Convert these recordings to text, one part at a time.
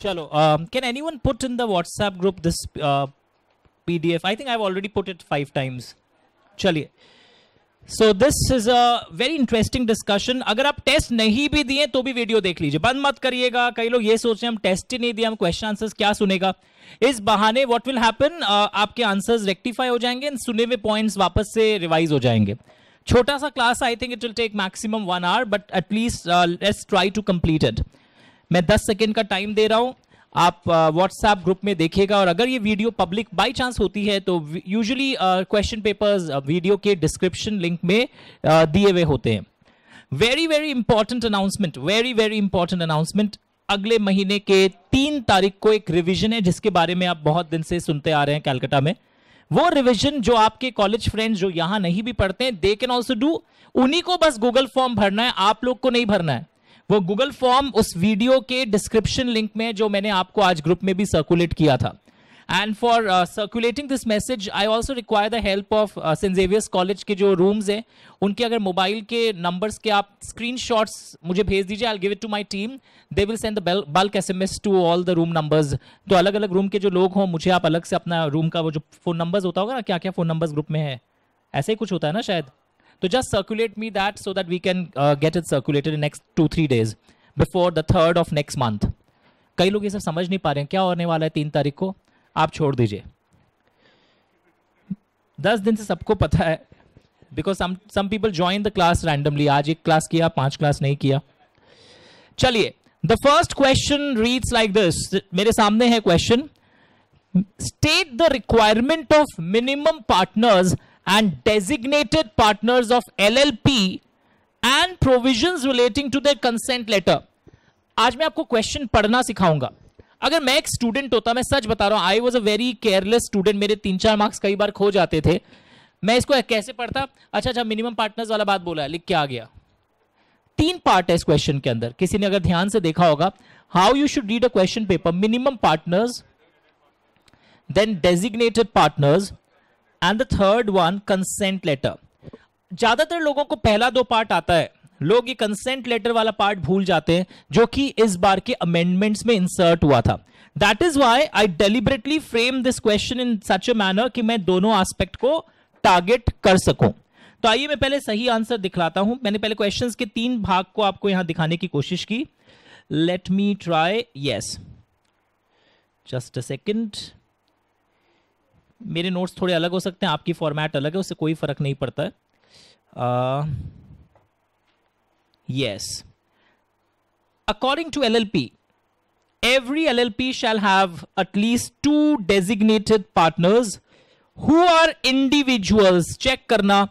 चलो can any one put in the group this P D F I think I already put it five times चलिए so this is a very interesting discussion अगर आप test नहीं भी दिए तो भी वीडियो देख लीजिए बंद मत करिएगा कई लोग ये सोच रहे हैं हम टेस्ट ही नहीं दिए हम क्वेश्चन आंसर्स क्या सुनेगा इस बहाने व्हाट विल हैपन आपके आंसर्स रेक्टिफाई हो जाएंगे सुने हुए पॉइंट्स वापस से रिवाइज हो जाएंगे छोटा सा class I think it will take maximum one hour but at least let's try to complete it मैं 10 सेकेंड का टाइम दे रहा हूँ आप व्हाट्सएप uh, ग्रुप में देखेगा और अगर ये वीडियो पब्लिक बाई चांस होती है तो यूजुअली क्वेश्चन पेपर्स वीडियो के डिस्क्रिप्शन लिंक में uh, दिए हुए होते हैं very very important announcement very very important announcement अगले महीने के तीन तारीख को एक रिविजन है जिसके बारे में आप बहुत दिन से सुनते आ रहे हैं कैलकाटा में वो रिविजन जो आपके कॉलेज फ्रेंड्स जो यहां नहीं भी पढ़ते हैं दे कैन ऑल्सो डू उन्हीं को बस गूगल फॉर्म भरना है आप लोग को नहीं भरना है वो गूगल फॉर्म उस वीडियो के डिस्क्रिप्शन लिंक में जो मैंने आपको आज ग्रुप में भी सर्कुलेट किया था and for circulating this message I also require the help of Saint Xavier's College के जो रूम्स हैं उनके अगर मोबाइल के नंबर्स के आप स्क्रीन शॉट्स मुझे भेज दीजिए I give it to my team they will send the bulk S M S to all the room numbers तो अलग अलग रूम के जो लोग हों मुझे आप अलग से अपना रूम का वो जो फोन नंबर्स होता होगा ना क्या क्या फोन नंबर्स ग्रुप में है ऐसे ही कुछ होता है ना शायद तो just circulate me that so that we can get it circulated in next two three days before the third of next month कई लोग ये सब समझ नहीं पा रहे हैं क्या होने वाला है तीन तारीख को आप छोड़ दीजिए दस दिन से सबको पता है because some some people join the class randomly आज एक क्लास किया पांच क्लास नहीं किया चलिए the first question reads like this मेरे सामने है question state the requirement of minimum partners and designated partners of LLP and provisions relating to their consent letter. आज मैं आपको क्वेश्चन पढ़ना सिखाऊंगा अगर मैं एक स्टूडेंट होता मैं सच बता रहा हूं I was a very careless student मेरे तीन चार मार्क्स कई बार खो जाते थे मैं इसको कैसे पढ़ता अच्छा अच्छा मिनिमम पार्टनर्स वाला बात बोला है लिख के आ गया तीन पार्ट है इस क्वेश्चन के अंदर किसी ने अगर ध्यान से देखा होगा how you should read a question paper minimum partners then designated partners and the third one consent letter ज्यादातर लोगों को पहला दो पार्ट आता है लोग ये कंसेंट लेटर वाला पार्ट भूल जाते हैं जो कि इस बार के अमेंडमेंट्स में इंसर्ट हुआ था that is why I deliberately frame this question in such a manner कि मैं दोनों एस्पेक्ट को टारगेट कर सकूं तो आइए मैं पहले सही आंसर दिखलाता हूं मैंने पहले क्वेश्चंस के तीन भाग को आपको यहां दिखाने की कोशिश की let me try yes just a second मेरे नोट्स थोड़े अलग हो सकते हैं आपकी फॉर्मेट अलग है उससे कोई फ़र्क नहीं पड़ता है yes according to L L P every LLP shall have at least two designated partners who are individuals. Check करना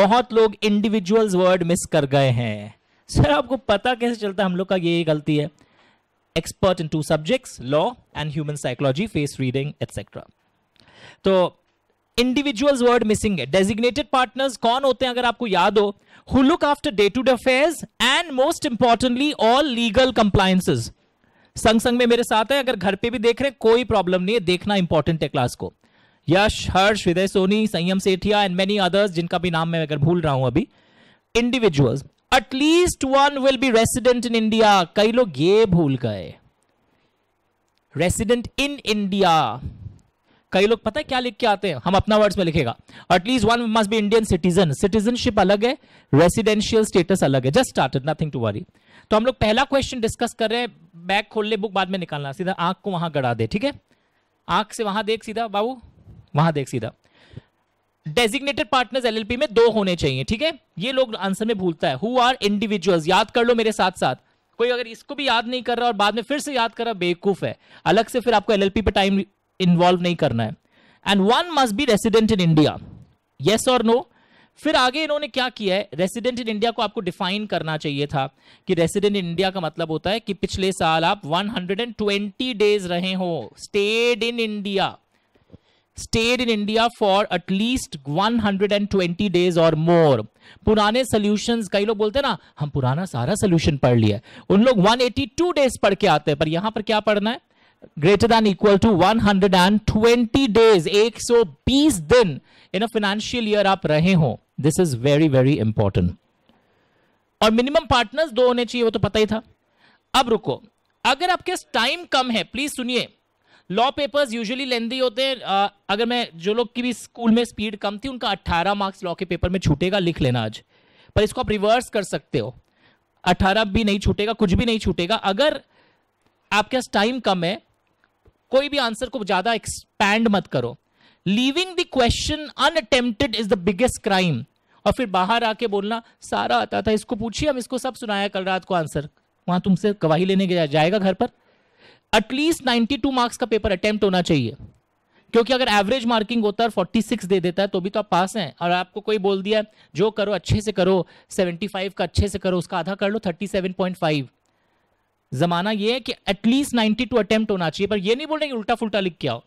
बहुत लोग इंडिविजुअल्स वर्ड मिस कर गए हैं सर आपको पता कैसे चलता है हम लोग का ये गलती है expert in two subjects law and human psychology face reading etcetera तो इंडिविजुअल वर्ड मिसिंग है डेजिग्नेटेड पार्टनर्स कौन होते हैं अगर आपको याद हो who look after day to day affairs and most importantly all legal compliances संग संग में मेरे साथ है अगर घर पे भी देख रहे हैं कोई प्रॉब्लम नहीं है देखना इंपॉर्टेंट है क्लास को यश हर्ष हृदय सोनी संयम सेठिया एंड मेनी अदर्स जिनका भी नाम मैं अगर भूल रहा हूं अभी individuals at least one will be resident in India कई लोग ये भूल गए रेसिडेंट इन इंडिया कई लोग पता है क्या लिख के आते हैं हम अपना वर्ड्स में लिखेगा at least one must be Indian citizen citizenship अलग है रेसिडेंशियल स्टेटस अलग है just started nothing to worry तो हम लोग पहला क्वेश्चन डिस्कस कर रहे हैं बैग खोल ले बुक बाद में निकालना सीधा आंख को वहां गड़ा दे ठीक है आंख से वहां देख सीधा बाबू वहां देख सीधा डेजिग्नेटेड पार्टनर्स एलएलपी में दो होने चाहिए ठीक है ये लोग आंसर में भूलता है हु आर इंडिविजुअल्स याद कर लो मेरे साथ साथ कोई अगर इसको भी याद नहीं कर रहा और बाद में फिर से याद कर रहा बेवकूफ है अलग से फिर आपको एलएलपी पे टाइम इन्वॉल्व नहीं करना है and one must be resident in India yes और नो फिर आगे इन्होंने क्या किया है रेसिडेंट इन इंडिया को आपको डिफाइन करना चाहिए था कि रेसिडेंट इन इंडिया का मतलब होता है कि पिछले साल आप 120 डेज रहे हो stayed in India stayed in India for at least 120 days or more पुराने सोल्यूशन कई लोग बोलते हैं ना हम पुराना सारा सोल्यूशन पढ़ लिया उन लोग 182 डेज पढ़ के आते हैं पर यहां पर क्या पढ़ना है greater than equal to 120 days 120 दिन इन अ फिनेंशियल ईयर आप रहे हो this is very very important और मिनिमम पार्टनर्स दो होने चाहिए वो तो पता ही था अब रुको अगर आपके टाइम कम है प्लीज सुनिए लॉ पेपर्स यूजुअली लेंदी होते हैं आ, अगर मैं जो लोग की भी स्कूल में स्पीड कम थी उनका 18 मार्क्स लॉ के पेपर में छूटेगा लिख लेना आज पर इसको आप रिवर्स कर सकते हो 18 भी नहीं छूटेगा कुछ भी नहीं छूटेगा अगर आपके पास टाइम कम है कोई भी आंसर को ज्यादा एक्सपैंड मत करो leaving the question unattempted is the biggest crime और फिर बाहर आके बोलना सारा आता था इसको पूछिए हम इसको सब सुनाया कल रात को आंसर वहां तुमसे गवाही लेने गया जाएगा घर पर एटलीस्ट 92 मार्क्स का पेपर अटेम्प्ट होना चाहिए क्योंकि अगर एवरेज मार्किंग होता है फोर्टी सिक्स दे देता है तो भी तो आप पास हैं और आपको कोई बोल दिया जो करो अच्छे से करो 75 का अच्छे से करो उसका आधा कर लो फाइव जमाना ये है कि एटलीस्ट टू अटेम्प्ट होना चाहिए पर ये नहीं बोल रहे कि उल्टा फुलटा लिख के आओ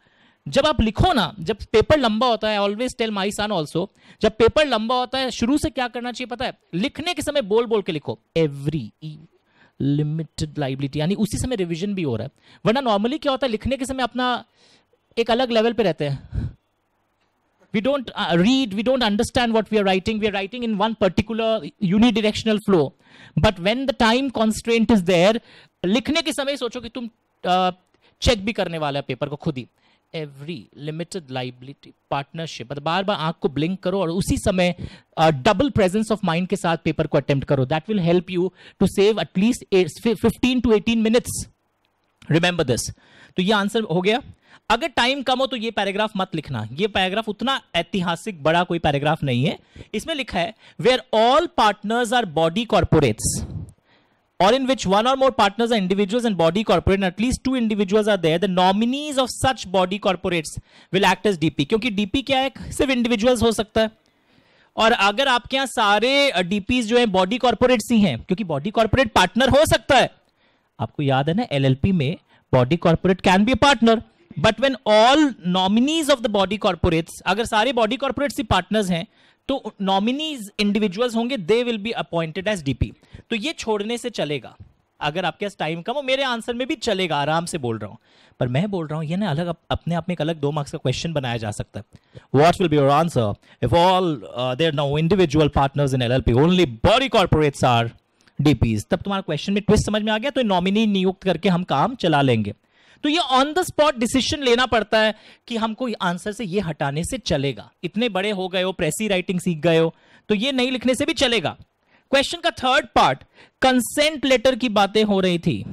जब आप लिखो ना जब पेपर लंबा होता है always tell my son also जब पेपर लंबा होता है शुरू से क्या करना चाहिए पता है लिखने के समय बोल बोल के लिखो एवरी लिमिटेड लाइबिलिटी यानी उसी समय रिविजन भी हो रहा है वरना नॉर्मली क्या होता है लिखने के समय अपना एक अलग लेवल पे रहते हैं We don't uh, read, we don't understand what we are writing. We are writing in one particular unidirectional flow. But when the time constraint is there, लिखने के समय सोचो कि तुम चेक uh, भी करने वाला है पेपर को खुद ही एवरी लिमिटेड लाइबिलिटी पार्टनरशिप बार बार आंख को ब्लिंक करो और उसी समय डबल प्रेजेंस ऑफ माइंड के साथ पेपर को अटेम्प्ट करो that will help you to save at least fifteen to eighteen minutes remember this तो ये आंसर हो गया अगर टाइम कम हो तो ये पैराग्राफ मत लिखना ये पैराग्राफ उतना ऐतिहासिक बड़ा कोई पैराग्राफ नहीं है इसमें लिखा है where all partners are body corporates or in which one or more partners are individuals and body corporate at least two least are individuals the nominees of such body such will act will DP क्योंकि DP क्या है सिर्फ individuals हो सकता है और अगर आपके यहां सारे डीपीज जो है बॉडी कॉर्पोरेट्स ही हैं क्योंकि बॉडी कॉर्पोरेट पार्टनर हो सकता है आपको याद है ना एलएलपी में body corporate can be partner but when all nominees of the body corporates अगर सारे बॉडी कॉर्पोरेट्स ही पार्टनर्स हैं तो नॉमिनीज इंडिविजुअल्स होंगे they will be appointed as DP तो ये छोड़ने से चलेगा अगर आपके पास टाइम कम हो मेरे आंसर में भी चलेगा आराम से बोल रहा हूं पर मैं बोल रहा हूं ये ना अलग अपने आप में एक अलग दो मार्क्स का क्वेश्चन बनाया जा सकता है what will be your answer if all there no individual partners in L L P only body corporates are DPs तब तुम्हारा क्वेश्चन में ट्विस्ट समझ में आ गया तो नॉमिनी नियुक्त करके हम काम चला लेंगे तो ये ऑन द स्पॉट डिसीजन लेना पड़ता है कि हमको आंसर से ये हटाने से चलेगा इतने बड़े हो गए हो प्रेसी राइटिंग सीख गए हो तो ये नहीं लिखने से भी चलेगा क्वेश्चन का थर्ड पार्ट कंसेंट लेटर की बातें हो रही थी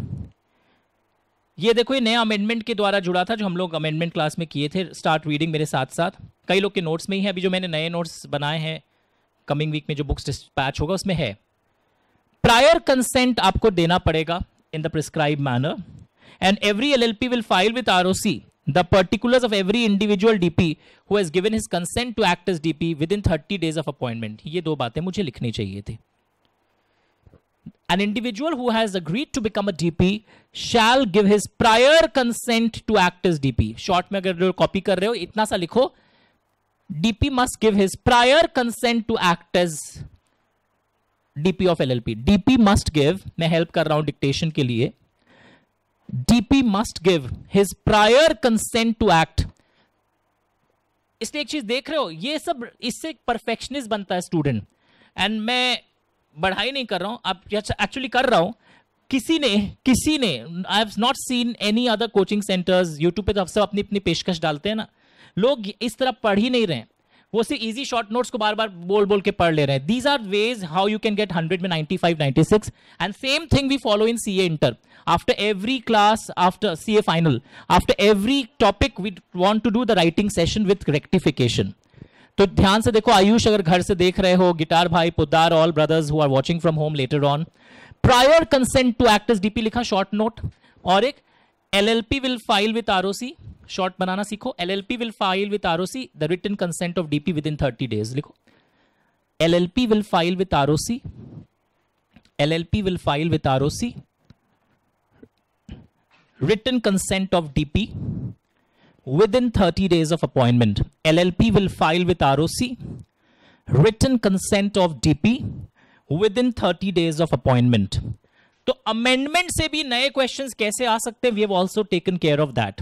ये देखो ये नया अमेंडमेंट के द्वारा जुड़ा था जो हम लोग अमेंडमेंट क्लास में किए थे स्टार्ट रीडिंग मेरे साथ साथ कई लोग के नोट्स में ही है अभी जो मैंने नए नोट्स बनाए हैं कमिंग वीक में जो बुक्स डिस्पैच होगा उसमें है प्रायर कंसेंट आपको देना पड़ेगा in the prescribe manner and every LLP will file with ROC the particulars of every individual DP who has given his consent to act as DP within 30 days of appointment. ये दो बातें मुझे लिखनी चाहिए थी An individual who has agreed to become a DP shall give his prior consent to act as DP. Short में अगर copy कर रहे हो इतना सा लिखो DP must give his prior consent to act as DP of LLP. DP must give मैं help कर रहा हूं dictation के लिए DP must give his prior consent to act इसलिए एक चीज देख रहे हो ये सब इससे परफेक्शनिस्ट बनता है स्टूडेंट एंड मैं बढ़ाई नहीं कर रहा हूं आप एक्चुअली कर रहा हूं किसी ने किसी ने I have not seen any other coaching centres YouTube पे तो आप सब अपनी अपनी पेशकश डालते हैं ना लोग इस तरह पढ़ ही नहीं रहे हैं वो सिर्फ इजी शॉर्ट नोट्स को बार बार बोल बोल के पढ़ ले रहे हैं these are ways how you can get hundred में ninety five ninety six and same thing we follow in C A inter after every class after C A final after every topic we want to do the writing session with rectification तो ध्यान से देखो आयुष अगर घर से देख रहे हो गिटार भाई पुदार all brothers who are watching from home letter on prior consent to act as DP लिखा शॉर्ट नोट और एक L L P will file with R O C short बनाना सीखो L L P will file with R O C the return consent of DP within thirty days लिखो L L P will file with R O C L L P will file with R O C written consent of DP within 30 days of appointment. LLP will file with ROC written consent of within thirty days of appointment तो amendment से भी नए questions कैसे आ सकते हैं we have also taken care of that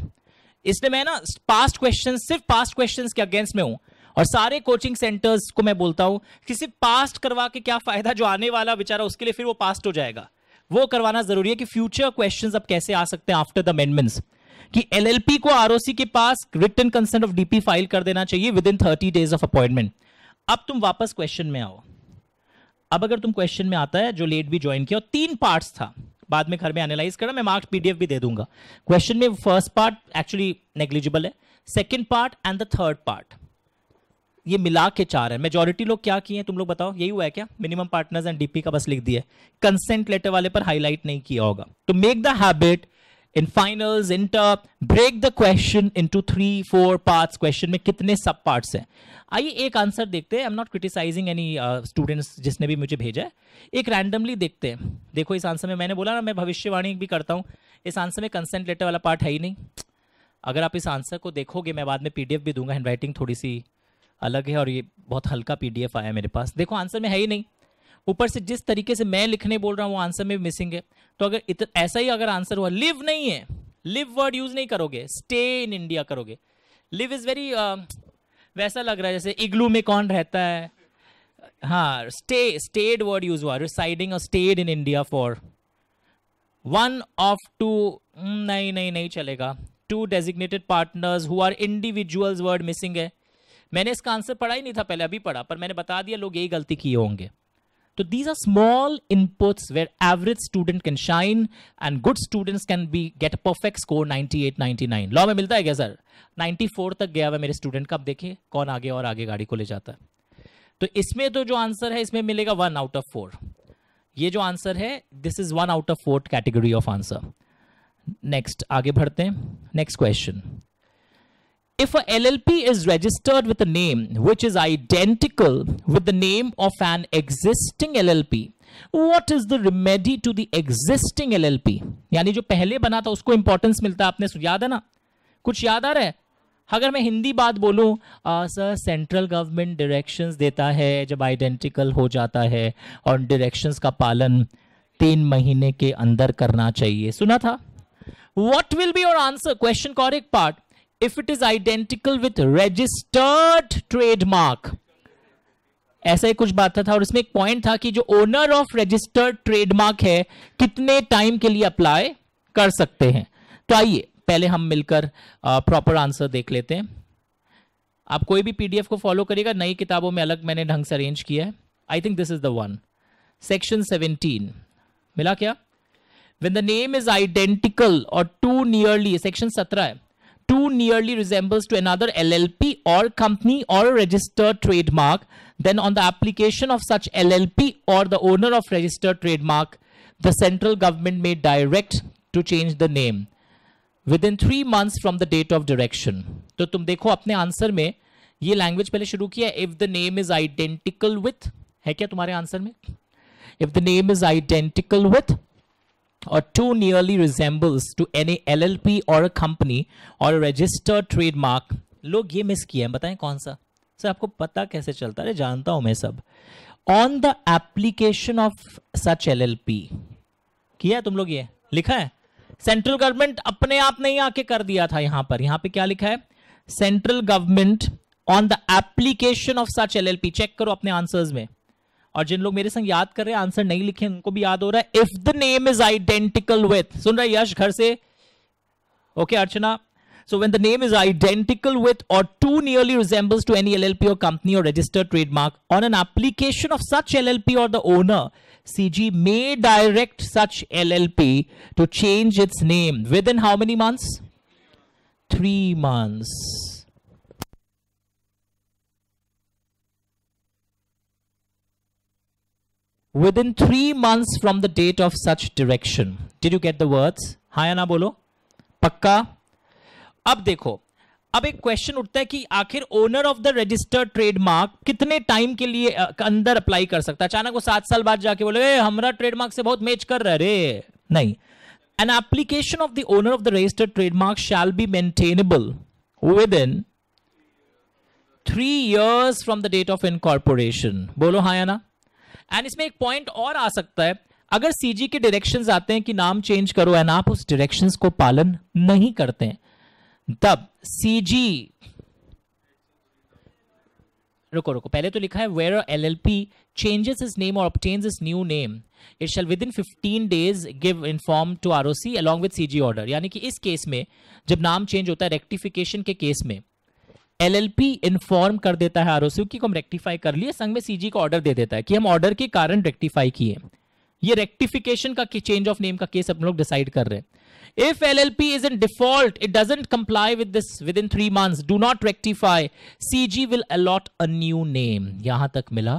इसलिए मैं ना पास्ट क्वेश्चन सिर्फ पास्ट क्वेश्चन के अगेंस्ट में हूं और सारे कोचिंग सेंटर्स को मैं बोलता हूं कि सिर्फ पास्ट करवा के क्या फायदा जो आने वाला बेचारा उसके लिए फिर वो पास्ट हो जाएगा वो करवाना जरूरी है कि फ्यूचर क्वेश्चन अब कैसे आ सकते हैं आफ्टर द अमेंडमेंट्स कि एलएलपी को आरओसी के पास return consent of DP file कर देना चाहिए within thirty days of appointment अब तुम वापस क्वेश्चन में आओ अब अगर तुम क्वेश्चन में आता है जो लेट भी ज्वाइन किया और तीन पार्ट्स था बाद में घर में एनालाइज करना मैं मार्क्स पीडीएफ भी दे दूंगा क्वेश्चन में फर्स्ट पार्ट एक्चुअली नेग्लिजिबल है second part and the third part ये मिला के चार है मेजोरिटी लोग क्या किए हैं तुम लोग बताओ यही हुआ है क्या मिनिमम पार्टनर्स एंड डीपी का बस लिख दिया कंसेंट लेटर वाले पर हाईलाइट नहीं किया होगा तो make the habit in finals inter break the question into three four parts question में कितने सब पार्ट्स हैं आइए एक आंसर देखते हैं I am not criticising any students जिसने भी मुझे भेजा है एक रैंडमली देखते हैं देखो इस आंसर में मैंने बोला ना मैं भविष्यवाणी भी करता हूँ इस आंसर में कंसेंट लेटर वाला पार्ट है ही नहीं अगर आप इस आंसर को देखोगे मैं बाद में पी भी दूंगा हैंड थोड़ी सी अलग है और ये बहुत हल्का पी आया मेरे पास देखो आंसर में है ही नहीं ऊपर से जिस तरीके से मैं लिखने बोल रहा हूँ वो आंसर में मिसिंग है तो अगर ऐसा ही अगर आंसर हुआ लिव नहीं है लिव वर्ड यूज नहीं करोगे स्टे इन इंडिया करोगे लिव इज वेरी वैसा लग रहा है जैसे इग्लू में कौन रहता है हाँ स्टे स्टेड वर्ड यूज हुआ residing stayed in India for one of two नहीं नहीं नहीं चलेगा two designated partners who are individuals word missing है मैंने इसका आंसर पढ़ा ही नहीं था पहले अभी पढ़ा पर मैंने बता दिया लोग यही गलती किए होंगे these are small small where average student can shine and good student can be get perfect score perfect 98 99 law में मिलता है क्या सर 94 तक गया हुआ मेरे स्टूडेंट का अब देखिए कौन आगे और आगे गाड़ी को ले जाता है तो इसमें तो जो आंसर है इसमें मिलेगा वन आउट ऑफ फोर ये जो आंसर है this is one out of fourth category of answer next आगे बढ़ते हैं next question if a LLP is registered with a name which is identical with the name of an existing LLP, what is the remedy to the existing LLP? yani jo pehle bana tha usko importance milta aapne yaad hai na kuch yaad aa raha hai अगर मैं हिंदी बात बोलूँ sir central government directions देता है जब identical हो जाता है और डायरेक्शंस का पालन तीन महीने के अंदर करना चाहिए सुना था what will be your answer question कॉर एक part if it is identical with registered trademark ऐसा ही कुछ बात था और इसमें एक पॉइंट था कि जो ओनर ऑफ रजिस्टर्ड ट्रेडमार्क है कितने टाइम के लिए अप्लाई कर सकते हैं तो आइए पहले हम मिलकर प्रॉपर आंसर देख लेते हैं आप कोई भी पीडीएफ को फॉलो करिएगा नई किताबों में अलग मैंने ढंग से अरेंज किया है I think this is the one section seventeen मिला क्या when the name is identical or too nearly section सत्रह है too nearly resembles to another LLP or company or a registered trademark, then on the application of such LLP or the owner of registered trademark, the central government may direct to change the name within three months from the date of direction. तो तुम देखो अपने answer में ये language पहले शुरू किया if the name is identical with है क्या तुम्हारे आंसर में if the name is identical with or too nearly resembles to any LLP or a company or a registered trademark लोग ये मिस किए हैं बताएं कौन सा सर आपको पता कैसे चलता है जानता हूं मैं सब on the application of such L L P किया है तुम लोग ये लिखा है सेंट्रल गवर्नमेंट अपने आप नहीं आके कर दिया था यहां पर यहां पे क्या लिखा है central government on the application of such L L P check करो अपने आंसर्स में और जिन लोग मेरे संग याद कर रहे हैं आंसर नहीं लिखे उनको भी याद हो रहा है if the name is identical with सुन रहा है यश घर से okay okay, Archana So when the name is identical with or too nearly resembles to any LLP or company or registered trademark on an application of such LLP or the owner, CG may direct such LLP to change its name within how many months? Three months. within three months from the date of such direction. Did you get the words? हाँ या ना बोलो पक्का अब देखो अब एक question उठता है कि आखिर owner of the registered trademark कितने टाइम के लिए अंदर अप्लाई कर सकता है अचानक वो सात साल बाद जाके बोले हमारा ट्रेडमार्क से बहुत मैच कर रहा रे नहीं an application of the owner of the registered trademark shall be maintainable within three years from the date of incorporation बोलो हाँ या ना एंड इसमें एक पॉइंट और आ सकता है अगर सीजी के डायरेक्शंस आते हैं कि नाम चेंज करो एंड आप उस डायरेक्शंस को पालन नहीं करते हैं तब सीजी रुको रुको पहले तो लिखा है where L L P changes is name or obtains is new name it shall within fifteen days give inform to R O C along with C G order यानी कि इस केस में जब नाम चेंज होता है rectification के case में एलएलपी इन्फॉर्म कर देता है आरओसी की हम रेक्टिफाई कर लिए संघ में सीजी को ऑर्डर दे देता है कि हम ऑर्डर के कारण रेक्टिफाई किए ये रेक्टिफिकेशन का चेंज ऑफ नेम का केस हम लोग डिसाइड कर रहे हैं if L L P is in default it doesn't comply with this within three months do not rectify C G will allot a new name यहां तक मिला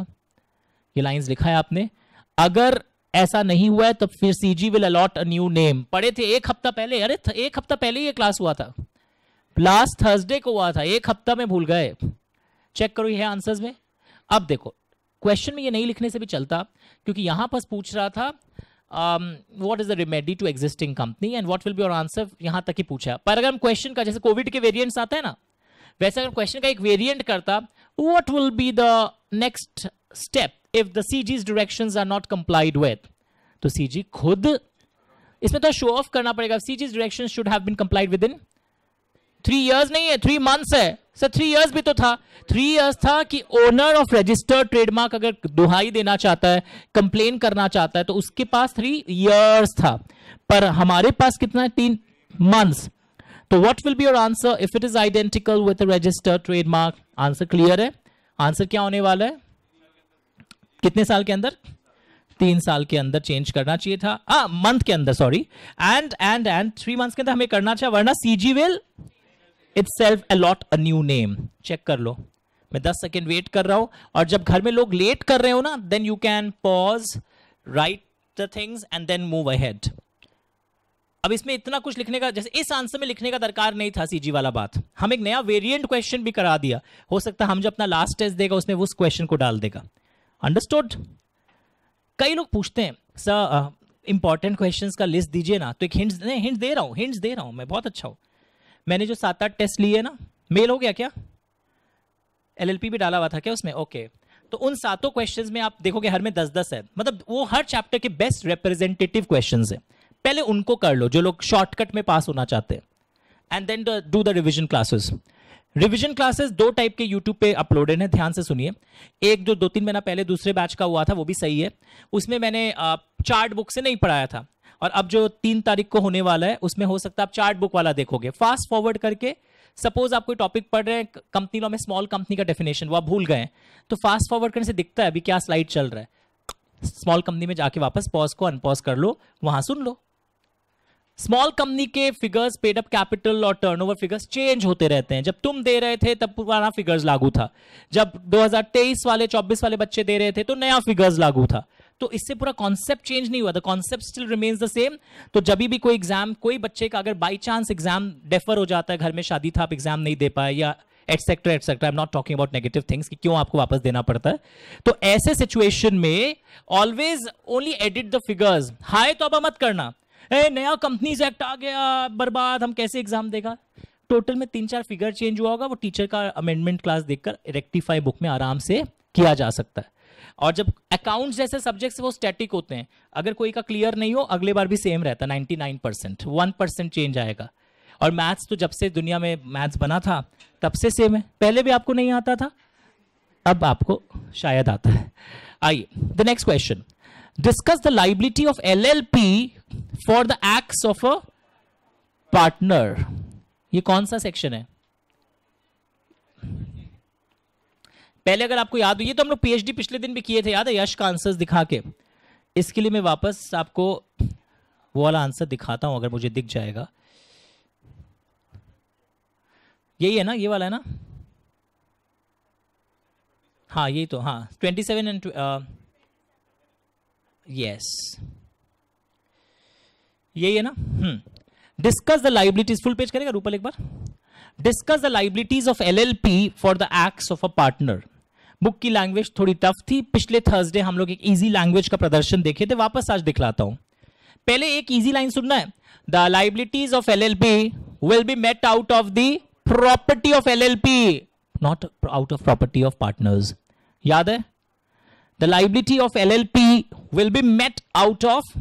ये लाइंस लिखा है आपने अगर ऐसा नहीं हुआ है तो फिर C G will allot a new name पढ़े थे एक हफ्ता पहले अरे एक हफ्ता पहले ये क्लास हुआ था लास्ट थर्सडे को हुआ था एक हफ्ता में भूल गए चेक करो यह आंसर्स में अब देखो क्वेश्चन में ये नहीं लिखने से भी चलता क्योंकि यहां पर पूछ रहा था what is the remedy to existing company and what will be our answer यहां तक ही पूछा पर अगर हम क्वेश्चन का जैसे कोविड के वेरियंट्स आते हैं ना वैसे अगर क्वेश्चन का एक वेरियंट करता what will be the next step if the C G's direction are not complied with तो सी जी खुद इसमें तो शो ऑफ करना पड़ेगा C G's direction should have been complied within three years नहीं है थ्री मंथ्स है sir three years भी तो था थ्री ईयर्स था कि ओनर ऑफ रजिस्टर्ड ट्रेडमार्क अगर दुहाई देना चाहता है कंप्लेन करना चाहता है तो उसके पास थ्री ईयर्स था पर हमारे पास कितना है तीन मंथ्स तो what will be your answer if it is identical with registered trademark answer clear है आंसर क्या होने वाला है कितने साल के अंदर तीन साल के अंदर चेंज करना चाहिए था मंथ हाँ, के अंदर sorry and and and three months के अंदर हमें करना चाहिए वरना CG will it allot a new name check कर लो मैं दस सेकेंड वेट कर रहा हूँ और जब घर में लोग लेट कर रहे हो ना then you can pause write the things and then move ahead अब इसमें इतना कुछ लिखने का जैसे इस आंसर में लिखने का दरकार नहीं था सीजी वाला बात हम एक नया वेरिएंट क्वेश्चन भी करा दिया हो सकता है हम जो अपना लास्ट टेस्ट देगा उसमें उस क्वेश्चन को डाल देगा अंडरस्टूड कई लोग पूछते हैं सर इंपॉर्टेंट क्वेश्चन का लिस्ट दीजिए ना तो एक हिंट्स नहीं हिंट्स दे रहा हूँ हिंट्स दे रहा हूँ मैं बहुत अच्छा हूँ मैंने जो सात आठ टेस्ट लिए ना मेल हो गया क्या एल भी डाला हुआ था क्या उसमें ओके तो उन सातों क्वेश्चंस में आप देखोगे हर में दस दस है मतलब वो हर चैप्टर के बेस्ट रिप्रेजेंटेटिव क्वेश्चंस हैं पहले उनको कर लो जो लोग शॉर्टकट में पास होना चाहते हैं and then do the revision classes revision classes दो टाइप के यूट्यूब पे अपलोडेड हैं ध्यान से सुनिए एक जो दो तीन महीना पहले दूसरे बैच का हुआ था वो भी सही है उसमें मैंने चार्ट बुक से नहीं पढ़ाया था और अब जो तीन तारीख को होने वाला है उसमें हो सकता है आप चार्ट बुक वाला देखोगे फास्ट फॉरवर्ड करके सपोज आप कोई टॉपिक पढ़ रहे हैं कंपनी लॉ में स्मॉल कंपनी का डेफिनेशन वो आप भूल गए तो फास्ट फॉरवर्ड करने से दिखता है अभी क्या स्लाइड चल रहा है स्मॉल कंपनी में जाके वापस पॉज को अनपॉज कर लो वहां सुन लो स्मॉल कंपनी के फिगर्स पेड अप कैपिटल और टर्नओवर फिगर्स चेंज होते रहते हैं जब तुम दे रहे थे तब पुराना फिगर्स लागू था जब 2023 वाले 24 वाले बच्चे दे रहे थे तो नया फिगर्स लागू था तो इससे पूरा कॉन्सेप्ट चेंज नहीं हुआ the concept still remains the same तो जब भी कोई एग्जाम कोई बच्चे का अगर बाई चांस एग्जाम डेफर हो जाता है घर में शादी था आप एग्जाम नहीं दे पाए या etcetera etcetera I am not talking about negative things कि क्यों आपको वापस देना पड़ता है तो ऐसे सिचुएशन में always only edit the figures hi तो अब मत करना ए नया कंपनीज एक्ट आ गया बर्बाद हम कैसे एग्जाम देगा टोटल में तीन चार फिगर चेंज हुआ होगा वो टीचर का अमेंडमेंट क्लास देखकर रेक्टिफाई बुक में आराम से किया जा सकता है और जब अकाउंट जैसे सब्जेक्ट्स वो स्टैटिक होते हैं अगर कोई का क्लियर नहीं हो अगले बार भी सेम रहता ninety nine percent one percent change आएगा और मैथ्स तो जब से दुनिया में मैथ्स बना था तब से सेम है पहले भी आपको नहीं आता था अब आपको शायद आता है आइए the next question discuss the liability of L L P for the acts of a partner ये कौन सा सेक्शन है पहले अगर आपको याद हो ये तो हम लोग पीएचडी पिछले दिन भी किए थे याद है यश का आंसर दिखा के इसके लिए मैं वापस आपको वो वाला आंसर दिखाता हूं अगर मुझे दिख जाएगा यही है ना ये वाला है ना हाँ यही तो हाँ ट्वेंटी सेवन एंड यस यही है ना हम्म discuss the liabilities full page करेगा रूपल एक बार discuss the liabilities of L L P for the act of a partner book की लैंग्वेज थोड़ी टफ थी पिछले थर्सडे हम लोग एक ईजी लैंग्वेज का प्रदर्शन देखे थे वापस आज दिखलाता हूं पहले एक ईजी लाइन सुनना है the liabilities of L L P will be met out of the property of L L P not out of property of partners याद है the liability of L L P will be met out of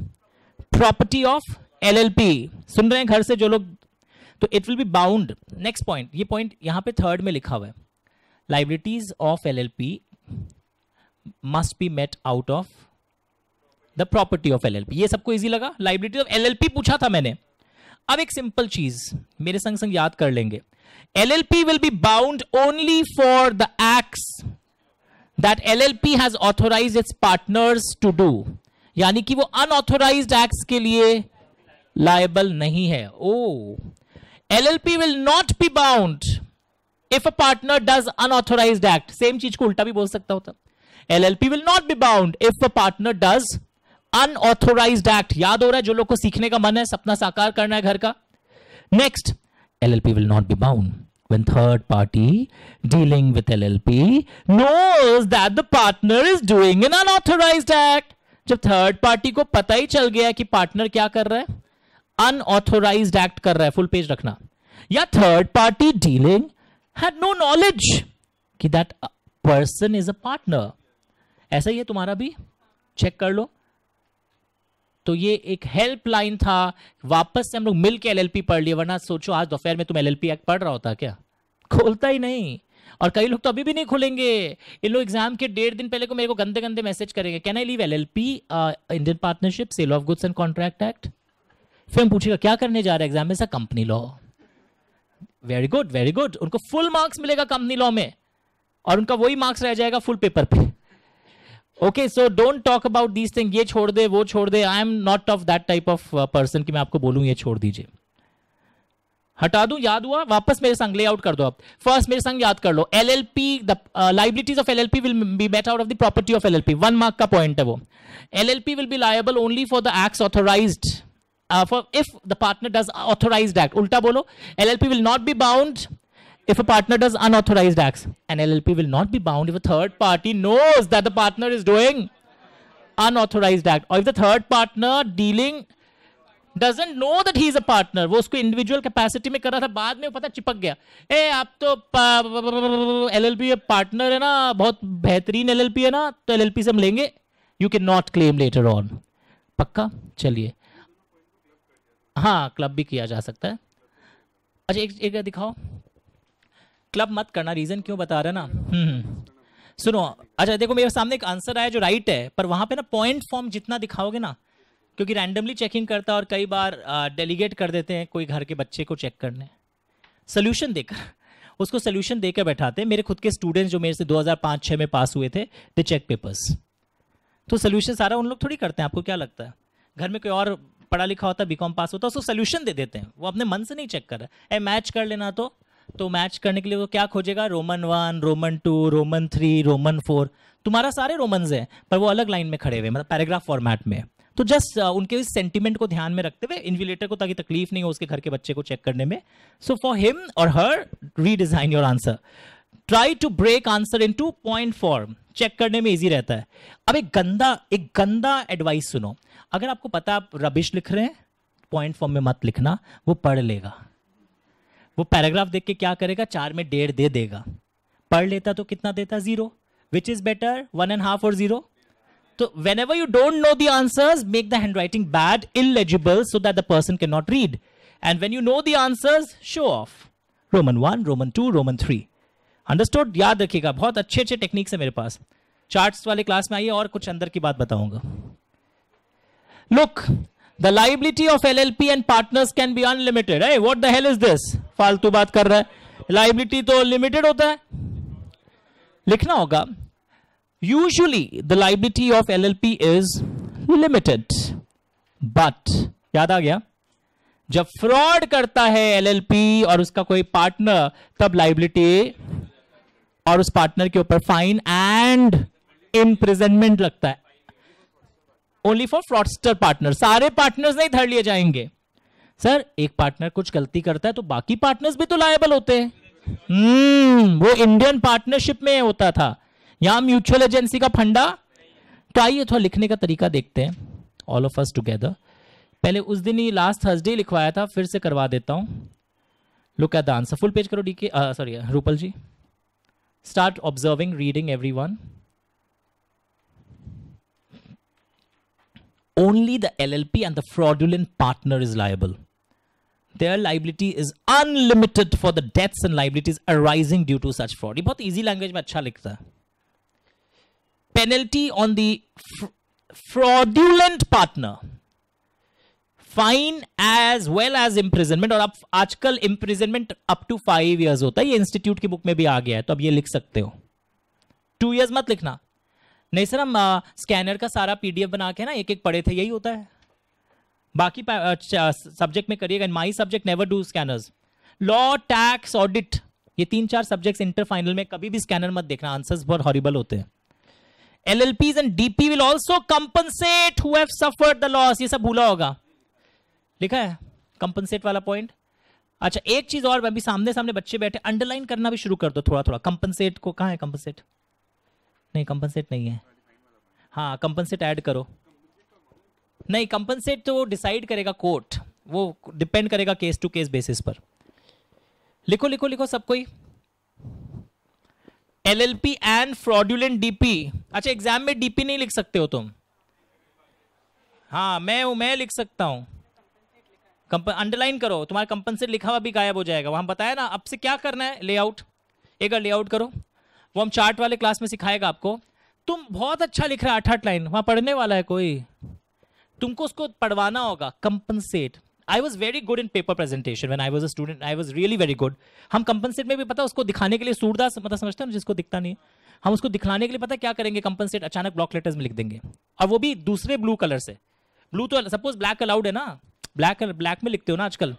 property of L L P सुन रहे हैं घर से जो लोग तो it will be bound next point ये पॉइंट यहां पे थर्ड में लिखा हुआ है of L L P must be met out of the property of L L P ये सबको इजी लगा liability of L L P पूछा था मैंने अब एक सिंपल चीज मेरे संग संग याद कर लेंगे L L P will be bound only for the act that L L P has authorise its partners to do यानी कि वो अनऑथोराइज एक्ट के लिए लाइबल नहीं है ओ L L P will not be bound if a partner does unauthorise act same चीज को उल्टा भी बोल सकता होता L L P will not be bound if a partner does unauthorise act याद हो रहा है जो लोग को सीखने का मन है सपना साकार करना है घर का next L L P will not be bound when third party dealing with llp knows that the partner is doing an unauthorized act जब third party को पता ही चल गया कि partner क्या कर रहा है unauthorized act कर रहा है full page रखना या third party dealing had no knowledge कि that person is a partner ऐसा ही है तुम्हारा भी चेक कर लो तो ये एक हेल्पलाइन था वापस से हम लोग मिलकर एल एल पढ़ लिए वरना सोचो आज दोपहर में तुम एल एक्ट पढ़ रहा होता क्या खोलता ही नहीं और कई लोग तो अभी भी नहीं खुलेंगे ये लोग एग्जाम के डेढ़ दिन पहले को मेरे को गंदे गंदे मैसेज करेंगे can I leave L L P Indian partnership sale of goods and contract act फिर हम पूछेगा क्या करने जा रहा है एग्जाम में sir company law very good very good उनको फुल मार्क्स मिलेगा कंपनी लॉ में और उनका वही मार्क्स रह जाएगा फुल पेपर पे okay so don't talk about these thing ये छोड़ दे वो छोड़ दे I am not of that type of person की मैं आपको बोलूँ ये छोड़ दीजिए हटा दूं याद हुआ वापस मेरे संग ले आउट कर दो आप फर्स्ट मेरे संग याद कर लो L L P liabilities of L L P will be met out of the property of L L P one mark का पॉइंट है वो L L P will be liable only for the act authorised uh, for if the partner does authorized act ulta bolo llp will not be bound if a partner does unauthorized acts and llp will not be bound if a third party knows that the partner is doing unauthorized act or if the third partner dealing doesn't know that he is a partner वो उसको individual capacity में कर रहा था बाद में वो पता चिपक गया ए आप तो एल एल पी पार्टनर है ना बहुत बेहतरीन एल एल पी है ना तो एल एल पी से हम लेंगे you can not claim later on पक्का चलिए हाँ क्लब भी किया जा सकता है अच्छा एक एक दिखाओ क्लब मत करना रीज़न क्यों बता रहे ना हम्म, हम्म। सुनो अच्छा देखो मेरे सामने एक आंसर आया जो राइट है पर वहाँ पे ना पॉइंट फॉर्म जितना दिखाओगे ना क्योंकि रैंडमली चेकिंग करता है और कई बार डेलीगेट कर देते हैं कोई घर के बच्चे को चेक करने सोल्यूशन देकर उसको सोल्यूशन देकर बैठाते हैं मेरे खुद के स्टूडेंट्स जो मेरे से 2005 हजार में पास हुए थे दे चेक पेपर्स तो सोल्यूशन सारा उन लोग थोड़ी करते हैं आपको क्या लगता है घर में कोई और पढ़ा लिखा होता बी पास होता है उसको सोल्यूशन दे देते हैं वो अपने मन से नहीं चेक कर रहा है मैच कर लेना तो तो मैच करने के लिए वो क्या खोजेगा roman one roman two roman three roman four तुम्हारा सारे रोमन हैं पर वो अलग लाइन में खड़े हुए मतलब पैराग्राफ फॉर्मेट में तो जस्ट uh, उनके इस सेंटिमेंट को ध्यान में रखते हुए इन्विलेटर को ताकि तकलीफ नहीं हो उसके घर के बच्चे को चेक करने में सो फॉर हिम और her redesign your answer try to break answer into point form check करने में इजी रहता है अब एक गंदा एक गंदा एडवाइस सुनो अगर आपको पता आप रबिश लिख रहे हैं पॉइंट फॉर्म में मत लिखना वो पढ़ लेगा वो पैराग्राफ देख के क्या करेगा चार में डेढ़ दे देगा पढ़ लेता तो कितना देता zero which is better one and half और जीरो तो whenever you don't know the answers make the hand writing bad illegible so that the person can not read and when you know the answers show off roman one roman two roman three understood याद रखिएगा बहुत अच्छे अच्छे techniques है मेरे पास charts वाले class में आइए और कुछ अंदर की बात बताऊंगा look the liability of L L P and partners can be unlimited है what the hell is this फालतू बात कर रहा है लाइबिलिटी तो लिमिटेड होता है लिखना होगा usually the liability of L L P is limited but याद आ गया जब फ्रॉड करता है एल एल पी और उसका कोई पार्टनर तब लाइबिलिटी और उस पार्टनर के ऊपर फाइन एंड इम्प्रिजनमेंट लगता है ओनली फॉर फ्रॉडस्टर पार्टनर सारे पार्टनर्स नहीं धर लिए जाएंगे सर एक पार्टनर कुछ गलती करता है तो बाकी पार्टनर्स भी तो लायबल होते हैं hmm, वो इंडियन पार्टनरशिप में होता था यहां म्यूचुअल एजेंसी का फंडा तो आइए थोड़ा लिखने का तरीका देखते हैं ऑल ऑफ अस टुगेदर पहले उस दिन ही लास्ट थर्सडे लिखवाया था फिर से करवा देता हूं look at the answer full page करो डी sorry Rupal ji Start observing, reading everyone. Only the LLP and the fraudulent partner is liable. Their liability is unlimited for the debts and liabilities arising due to such fraud. ये बहुत easy language में अच्छा Penalty on the fraudulent partner fine as well as imprisonment और अब आजकल imprisonment up to five years होता है ये इंस्टीट्यूट की बुक में भी आ गया है तो अब ये लिख सकते हो टू ईयर्स मत लिखना नहीं सर हम स्कैनर का सारा पीडीएफ बना के ना एक एक पढ़े थे यही होता है बाकी सब्जेक्ट में करिएगा and my subject never do scanners law tax audit ये तीन चार सब्जेक्ट्स इंटर फाइनल में कभी भी स्कैनर मत देखना आंसर्स बहुत हॉरिबल होते हैं L L Ps and DP will also compensate who suffered the loss ये सब भूला होगा लिखा है कंपनसेट वाला पॉइंट अच्छा एक चीज और अभी सामने सामने बच्चे बैठे अंडरलाइन करना भी शुरू कर दो थोड़ा थोड़ा कंपनसेट को कहा है कंपनसेट नहीं कंपनसेट नहीं है हाँ कंपनसेट ऐड करो नहीं कंपनसेट तो डिसाइड करेगा कोर्ट वो डिपेंड करेगा केस टू केस बेसिस पर लिखो लिखो लिखो सब कोई L L P and fraudulent DP अच्छा एग्जाम में डीपी नहीं लिख सकते हो तुम हाँ मैं मैं लिख सकता हूं अंडरलाइन करो तुम्हारा कंपनसेट लिखा हुआ भी गायब हो जाएगा वहां बताया ना अब से क्या करना है लेआउट एक बार लेआउट करो वो हम चार्ट वाले क्लास में सिखाएगा आपको तुम बहुत अच्छा लिख रहा है आठ आठ लाइन वहां पढ़ने वाला है कोई तुमको उसको पढ़वाना होगा compensate I was very good in paper presentation when I was a student I was really very good हम कंपनसेट में भी पता उसको दिखाने के लिए सूरदास मतलब समझते हैं जिसको दिखता नहीं हम उसको दिखलाने के लिए पता क्या करेंगे कंपनसेट अचानक ब्लॉक लेटर्स में लिख देंगे और वो भी दूसरे ब्लू कलर से ब्लू तो सपोज ब्लैक अलाउड है ना ब्लैक ब्लैक में लिखते हो ना आजकल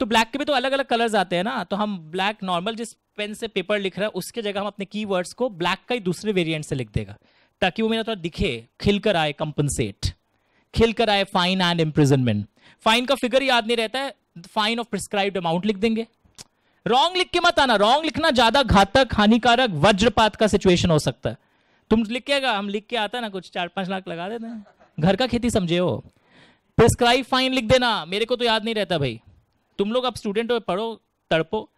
तो ब्लैक के भी तो अलग अलग कलर्स आते हैं ना तो हम ब्लैक नॉर्मल जिस पेन से पेपर लिख रहा है उसके जगह हम अपने की को ब्लैक का ही दूसरे वेरियंट से लिख देगा ताकि वो मेरा थोड़ा दिखे खिलकर आए कंपनसेट खिलकर आए फाइन एंड इम्प्रिजनमेंट फाइन का फिगर याद नहीं रहता है फाइन ऑफ प्रिस्क्राइब्ड अमाउंट लिख देंगे रॉन्ग लिख के मत आना रॉन्ग लिखना ज्यादा घातक हानिकारक वज्रपात का सिचुएशन हो सकता है तुम लिख लिखेगा हम लिख के आता ना कुछ चार पांच लाख लगा देते हैं घर का खेती समझे हो प्रिस्क्राइब फाइन लिख देना मेरे को तो याद नहीं रहता भाई तुम लोग अब स्टूडेंट हो पढ़ो तड़पो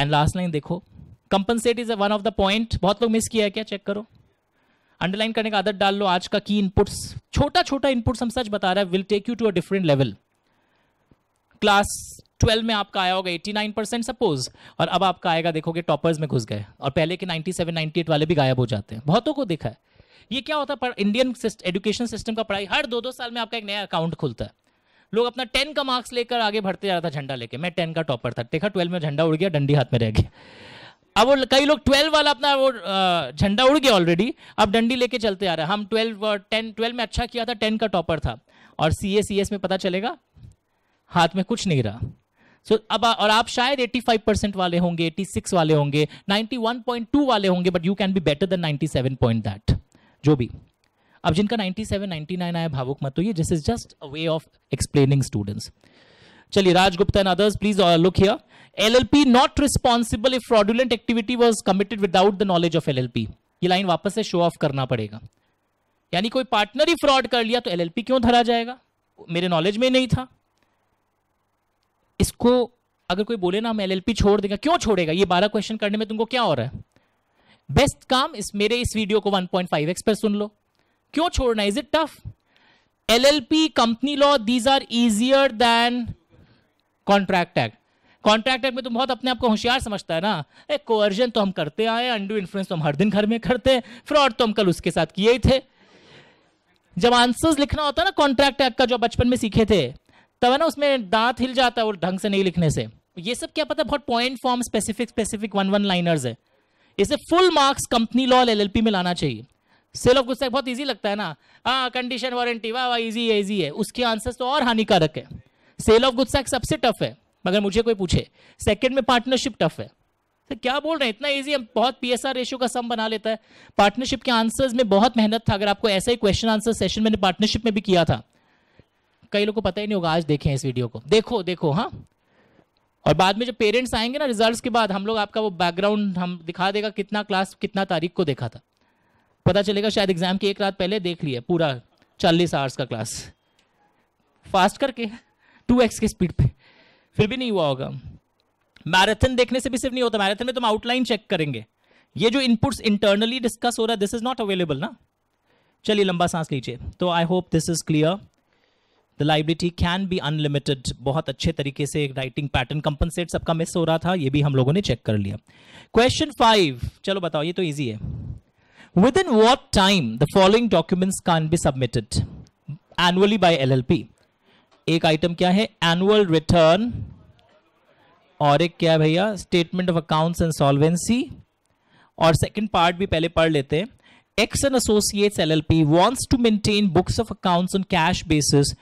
एंड लास्ट लाइन देखो compensate is one of the point बहुत लोग मिस किया है क्या चेक करो अंडरलाइन करने का आदत डाल लो आज का की इनपुट्स छोटा छोटा इनपुट हम सच बता रहे हैं will take you to a different level class twelve में आपका आया होगा एट्टी नाइन परसेंट सपोज और अब आपका आएगा देखोगे टॉपर्स में घुस गए और पहले के नाइनटी सेवन नाइन्टी एट वाले भी गायब हो जाते हैं बहुतों को देखा है ये क्या होता है इंडियन एजुकेशन सिस्टम का पढ़ाई हर दो दो साल में आपका एक नया अकाउंट खुलता है लोग अपना टेन का मार्क्स लेकर आगे बढ़ते जा रहा था झंडा लेके मैं टेन का टॉपर था देखा ट्वेल्व में झंडा उड़ गया डंडी हाथ में रह गया अब वो कई लोग ट्वेल्व वाला अपना वो झंडा उड़ गया ऑलरेडी अब डंडी लेके चलते आ रहे हैं हम ट्वेल्व टेन ट्वेल्व में अच्छा किया था टेन का टॉपर था और सी ए सी एस में पता चलेगा हाथ में कुछ नहीं रहा सो so, अब और आप शायद 85 परसेंट वाले होंगे 86 वाले होंगे 91.2 वाले होंगे but you can be better than 97 point that जो भी अब जिनका 97, 99 आया भावुक मत होइए this is just a way of explaining students चलिए Raj Gupta and others please look here LLP not responsible if fraudulent activity was committed without the knowledge of LLP ये लाइन वापस से शो ऑफ करना पड़ेगा यानी कोई पार्टनर ही फ्रॉड कर लिया तो एलएलपी क्यों धरा जाएगा मेरे नॉलेज में नहीं था इसको अगर कोई बोले ना हम एलएलपी छोड़ देगा क्यों छोड़ेगा ये बारह क्वेश्चन करने में तुमको क्या हो रहा है बेस्ट काम इस मेरे इस वीडियो को 1.5x पर सुन लो क्यों छोड़ना is it tough LLP company law these are easier than contract act contract act में तुम तो बहुत अपने आप को होशियार समझता है ना एक कोअर्जन तो हम करते आए अंडू इन्फ्लुएंस तो हम हर दिन घर में करते हैं फ्रॉड तो हम कल उसके साथ किए ही थे जब आंसर्स लिखना होता है ना कॉन्ट्रैक्ट एक्ट का जो बचपन में सीखे थे तब है ना उसमें दांत हिल जाता है और ढंग से नहीं लिखने से ये सब क्या पता है बहुत point form specific specific one one liners है इसे full marks company law L में लाना चाहिए सेल ऑफ गुस्सा बहुत ईजी लगता है ना हाँ कंडीशन वारंटी वाह वाह ईजी है ईजी है उसके आंसर तो और हानिकारक है सेल ऑफ गुस्सा टैक्स सबसे टफ है मगर मुझे कोई पूछे सेकंड में पार्टनरशिप टफ है तो क्या बोल रहे हैं इतना इजी हम बहुत पी एस रेशियो का सम बना लेता है पार्टनरशिप के आंसर्स में बहुत मेहनत था अगर आपको ऐसा ही क्वेश्चन आंसर सेशन मैंने पार्टनरशिप में भी किया था कई लोगों को पता ही नहीं होगा आज देखें इस वीडियो को देखो देखो हाँ और बाद में जब पेरेंट्स आएंगे ना रिजल्ट्स के बाद हम लोग आपका वो बैकग्राउंड हम दिखा देगा कितना क्लास कितना तारीख को देखा था पता चलेगा शायद एग्जाम की एक रात पहले देख लिया पूरा चालीस आवर्स का क्लास फास्ट करके टू एक्स की स्पीड पे फिर भी नहीं हुआ होगा मैराथन देखने से भी सिर्फ नहीं होता मैराथन में तुम आउटलाइन चेक करेंगे ये जो इनपुट्स इंटरनली डिस्कस हो रहा है दिस इज नॉट अवेलेबल ना चलिए लंबा सांस लीजिए तो I hope this is clear the liability can be unlimited बहुत अच्छे तरीके से राइटिंग पैटर्न कंपनसेट सबका मिस हो रहा था ये भी हम लोगों ने चेक कर लिया क्वेश्चन फाइव चलो बताओ ये तो ईजी है within what time the following documents can be submitted annually by P एक आइटम क्या है एनुअल रिटर्न और एक क्या है भैया statement of accounts and solvency और सेकंड पार्ट भी पहले पढ़ लेते हैं X and associates LLP wants to maintain books of accounts on cash basis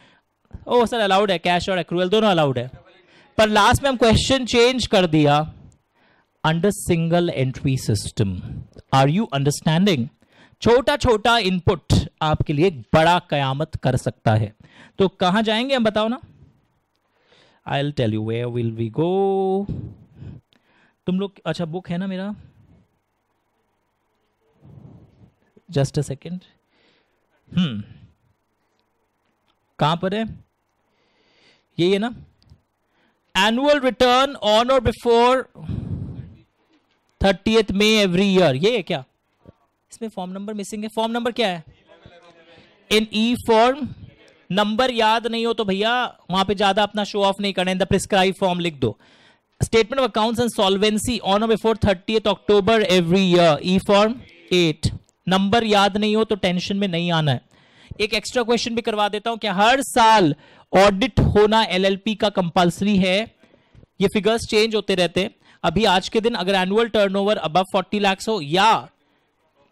ओ सर अलाउड है कैश और अक्रूवल दोनों अलाउड है पर लास्ट में हम क्वेश्चन चेंज कर दिया under single entry system are you understanding छोटा छोटा इनपुट आपके लिए बड़ा कयामत कर सकता है तो कहां जाएंगे हम बताओ ना I tell you way will we go तुम लोग अच्छा बुक है ना मेरा जस्ट अ सेकेंड हम्म कहां पर है यही है ना एनुअल रिटर्न ऑन और before thirty May every year ये है क्या इसमें फॉर्म नंबर मिसिंग है फॉर्म नंबर क्या है इन ई फॉर्म नंबर याद नहीं हो तो भैया वहां पे ज्यादा अपना शो ऑफ नहीं करना है द प्रिस्क्राइब फॉर्म लिख दो statement of accounts and solvency on और before thirty October every year e form eight number याद नहीं हो तो टेंशन में नहीं आना है एक एक्स्ट्रा क्वेश्चन भी करवा देता हूं कि हर साल ऑडिट होना एलएलपी का कंपलसरी है ये फिगर्स चेंज होते रहते हैं अभी आज के दिन अगर एनुअल टर्नओवर अबव 40 लाख हो या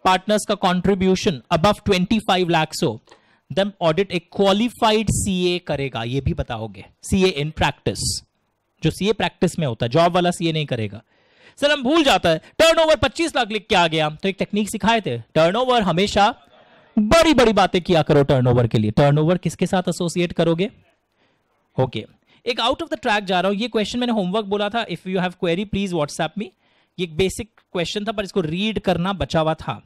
पार्टनर्स का कंट्रीब्यूशन अबव 25 लाख हो देन ऑडिट एक क्वालिफाइड सीए करेगा ये भी बताओगे सीए इन प्रैक्टिस जो सीए प्रैक्टिस में होता है जॉब वाला सीए नहीं करेगा सर हम भूल जाता है टर्नओवर 25 लाख लिख के आ गया तो एक टेक्निक सिखाए थे टर्नओवर हमेशा बड़ी बड़ी बातें किया करो टर्नओवर के लिए टर्नओवर किसके साथ एसोसिएट करोगे ओके okay. एक आउट ऑफ द ट्रैक जा रहा हूं ये क्वेश्चन मैंने होमवर्क बोला था if you have query please WhatsApp me ये बेसिक क्वेश्चन था पर इसको रीड करना बचा हुआ था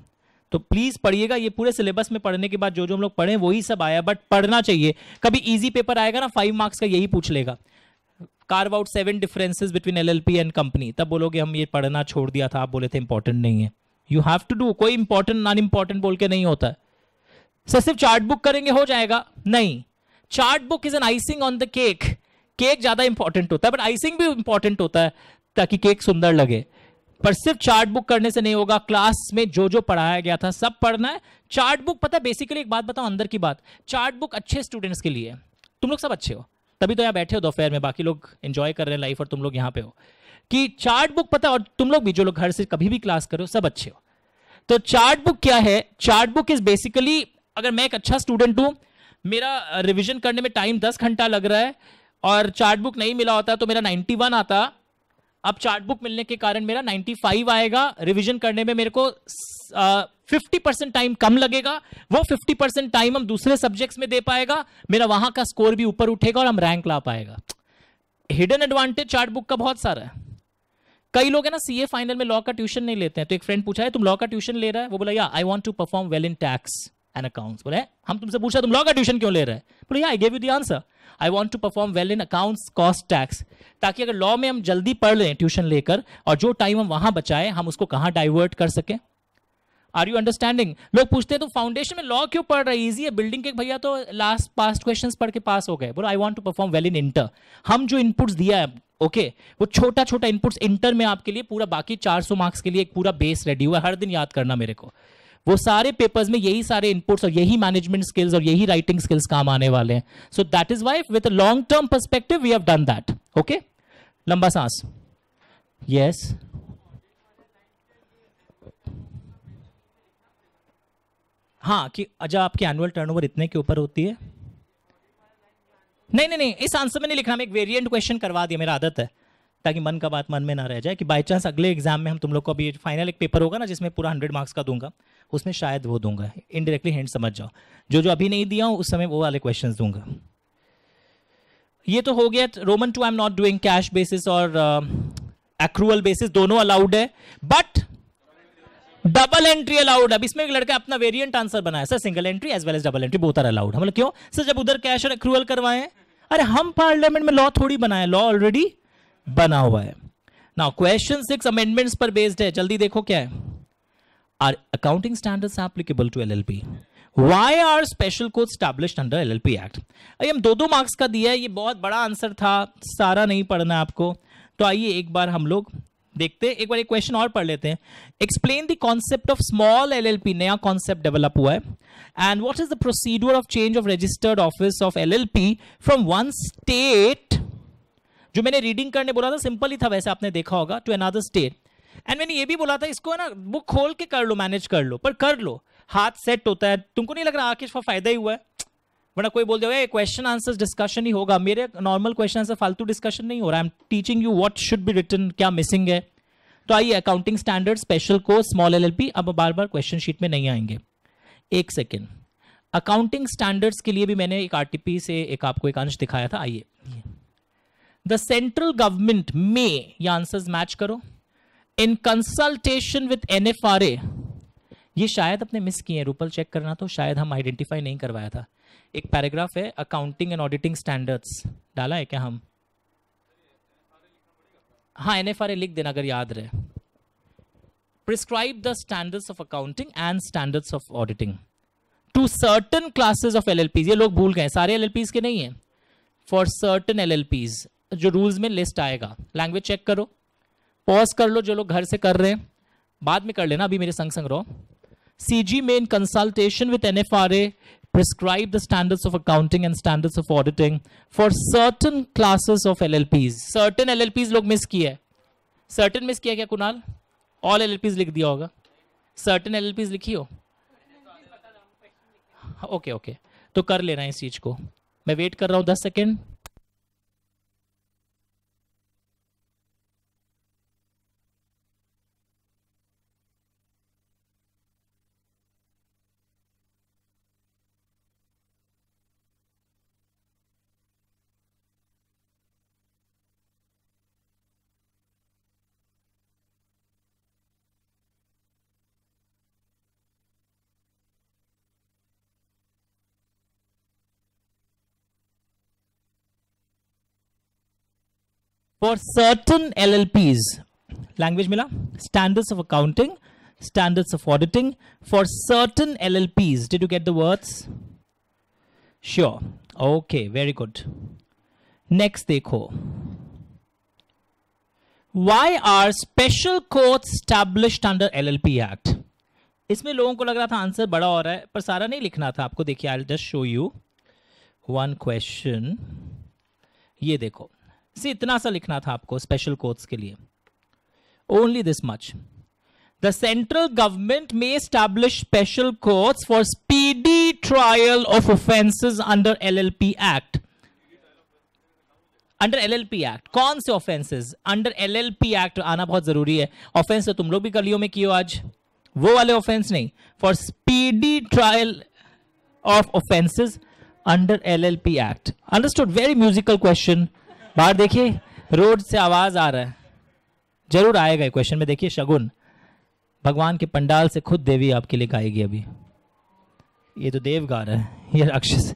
तो प्लीज पढ़िएगा ये पूरे सिलेबस में पढ़ने के बाद जो जो हम लोग पढ़े वही सब आया बट पढ़ना चाहिए कभी इजी पेपर आएगा ना फाइव मार्क्स का यही पूछ लेगा carve out seven differences between L and company तब बोलोगे हम ये पढ़ना छोड़ दिया था आप बोले थे इंपॉर्टेंट नहीं है यू हैव टू डू कोई इंपॉर्टेंट नॉन इंपॉर्टेंट बोल के नहीं होता है सर सिर्फ चार्ट बुक करेंगे हो जाएगा नहीं chart book is an icing on the cake cake ज़्यादा इंपॉर्टेंट होता है बट आइसिंग भी इंपॉर्टेंट होता है ताकि केक सुंदर लगे पर सिर्फ चार्ट बुक करने से नहीं होगा क्लास में जो जो पढ़ाया गया था सब पढ़ना है चार्ट बुक पता है बेसिकली एक बात बताऊं अंदर की बात चार्ट बुक अच्छे स्टूडेंट्स के लिए तुम लोग सब अच्छे हो तभी तो यहाँ बैठे हो दोपहर में बाकी लोग एंजॉय कर रहे हैं लाइफ और तुम लोग यहाँ पे हो कि चार्ट बुक पता और तुम लोग भी जो लोग घर से कभी भी क्लास करो सब अच्छे हो तो चार्ट बुक क्या है चार्ट बुक इज बेसिकली अगर मैं एक अच्छा स्टूडेंट हूँ मेरा रिविजन करने में टाइम दस घंटा लग रहा है और चार्ट बुक नहीं मिला होता तो मेरा नाइन्टी वन आता अब चार्ट बुक मिलने के कारण मेरा नाइन्टी फाइव आएगा रिविजन करने में मेरे को फिफ्टी परसेंट टाइम कम लगेगा वो फिफ्टी परसेंट टाइम हम दूसरे सब्जेक्ट्स में दे पाएगा मेरा वहां का स्कोर भी ऊपर उठेगा और हम रैंक ला पाएगा हिडन एडवांटेज चार्ट बुक का बहुत सारा है कई लोग है ना सीए फाइनल में लॉ का ट्यूशन नहीं लेते हैं तो एक फ्रेंड पूछा है तुम लॉ का ट्यूशन ले रहा है वो बोला या I want to perform well in tax and accounts बोले हम तुमसे पूछा तुम लॉ का ट्यूशन क्यों ले रहे हैं बोले I gave you the answer I want to perform well in accounts cost tax ताकि अगर लॉ में हम जल्दी पढ़ लें ट्यूशन लेकर और जो टाइम हम वहां बचाएं हम उसको कहाँ डाइवर्ट कर सकें आर यू अंडरस्टैंडिंग लोग पूछते हैं तो फाउंडेशन में लॉ क्यों पढ़ रहा है ईजी है बिल्डिंग के भैया तो लास्ट पास्ट क्वेश्चन पढ़ के पास हो गए बोलो I want to perform well in inter हम जो इनपुट्स दिया है ओके okay, वो छोटा छोटा इनपुट्स इंटर में आपके लिए पूरा बाकी 400 मार्क्स के लिए एक पूरा बेस रेडी हुआ हर दिन याद करना मेरे को वो सारे पेपर्स में यही सारे इनपुट्स और यही मैनेजमेंट स्किल्स और यही राइटिंग स्किल्स काम आने वाले हैं so that is why with long term perspective we have done that okay लंबा सांस यस हाँ कि अजा आपकी एनुअल टर्नओवर इतने के ऊपर होती है नहीं नहीं नहीं इस आंसर में नहीं लिखना मैं एक वेरिएंट क्वेश्चन करवा दिया मेरा आदत है ताकि मन का बात मन में ना रह जाए कि बाय चांस अगले एग्जाम में हम तुम लोग को अभी फाइनल एक पेपर होगा ना जिसमें पूरा हंड्रेड मार्क्स का दूंगा उसमें शायद वो दूंगा इनडायरेक्टली हैंड समझ जाओ जो जो अभी नहीं दिया हूं उस समय वो वाले क्वेश्चन दूंगा ये तो हो गया Roman two I am not doing cash basis और एक्रूअल uh, बेसिस दोनों अलाउड है बट डबल एंट्री अलाउड अब इसमें एक लड़का अपना वेरिएंट आंसर बनाया sir single entry as well as double entry both are allowed हम लोग क्यों सर जब उधर कैश और एक्रूअल करवाएं अरे हम पार्लियामेंट में लॉ थोड़ी बनाए लॉ ऑलरेडी बना हुआ है नाउ क्वेश्चन सिक्स अमेंडमेंट्स पर बेस्ड है जल्दी देखो क्या है are accounting standards applicable to LLP why are special code establish under L L P act अरे हम दो दो मार्क्स का दिया है ये बहुत बड़ा आंसर था सारा नहीं पढ़ना आपको तो आइए एक बार हम लोग देखते हैं एक बार एक क्वेश्चन और पढ़ लेते हैं explain the concept of small LLP नया कॉन्सेप्ट डेवलप हुआ है and what is the procedure of change of registered office of LLP from one state जो मैंने रीडिंग करने बोला था सिंपल ही था वैसे आपने देखा होगा टू अनादर स्टेट एंड मैंने ये भी बोला था इसको है ना बुक खोल के कर लो मैनेज कर लो पर कर लो हाथ सेट होता है तुमको नहीं लग रहा आकेश का फायदा ही हुआ है वरना कोई बोल दे क्वेश्चन आंसर डिस्कशन ही होगा मेरे नॉर्मल क्वेश्चन आंसर फालतू डिस्कशन नहीं हो रहा है I am teaching you what should be return क्या मिसिंग है तो आइए अकाउंटिंग स्टैंडर्ड स्पेशल को स्मॉल एल अब बार बार क्वेश्चन शीट में नहीं आएंगे एक सेकेंड अकाउंटिंग स्टैंडर्ड्स के लिए भी मैंने एक आरटीपी से एक आपको एक अंश दिखाया था आइए द सेंट्रल गवर्नमेंट मे ये आंसर्स मैच करो in consultation with N F R A ये शायद अपने मिस किए हैं रूपल चेक करना तो शायद हम आइडेंटिफाई नहीं करवाया था एक पैराग्राफ है अकाउंटिंग एंड ऑडिटिंग स्टैंडर्ड्स डाला है क्या हम हाँ एन एफ आर ए लिख देना अगर याद रहे prescribe the standards of accounting and standards of auditing to certain classes of L ये लोग भूल गए सारे एल के नहीं है फॉर सर्टन एल जो रूल्स में लिस्ट आएगा लैंग्वेज चेक करो पॉज कर लो जो लोग घर से कर रहे हैं बाद में कर लेना अभी मेरे संग संग रहो सी जी में in consultation with N F R A prescribe the standards of accounting and standards of auditing for certain classes of L L Ps certain L L Ps लोग मिस किए सर्टन मिस किया क्या Kunal all L L Ps लिख दिया होगा certain L L Ps लिखी हो okay okay okay, okay. तो कर लेना इस चीज को मैं वेट कर रहा हूँ दस second for certain L L Ps language मिला standards of accounting standards of auditing for certain L L Ps did you get the words sure okay very good next देखो Why are special courts established under LLP Act? इसमें लोगों को लग रहा था answer बड़ा हो रहा है पर सारा नहीं लिखना था आपको देखिए I just show you one question ये देखो सी इतना सा लिखना था आपको स्पेशल कोर्स के लिए only this much the central government में establish special courts for speedy trial of offences under LLP act under LLP act कौन से ऑफेंसेस अंडर एलएलपी एक्ट आना बहुत जरूरी है ऑफेंस तो तुम लोग भी गलियों में किए आज वो वाले ऑफेंस नहीं for speedy trial of offences under P act understood very musical question बाहर देखिए रोड से आवाज़ आ रहा है जरूर आएगा क्वेश्चन में देखिए शगुन भगवान के पंडाल से खुद देवी आपके लिए गाएगी अभी ये तो देव गा रहा है ये राक्षस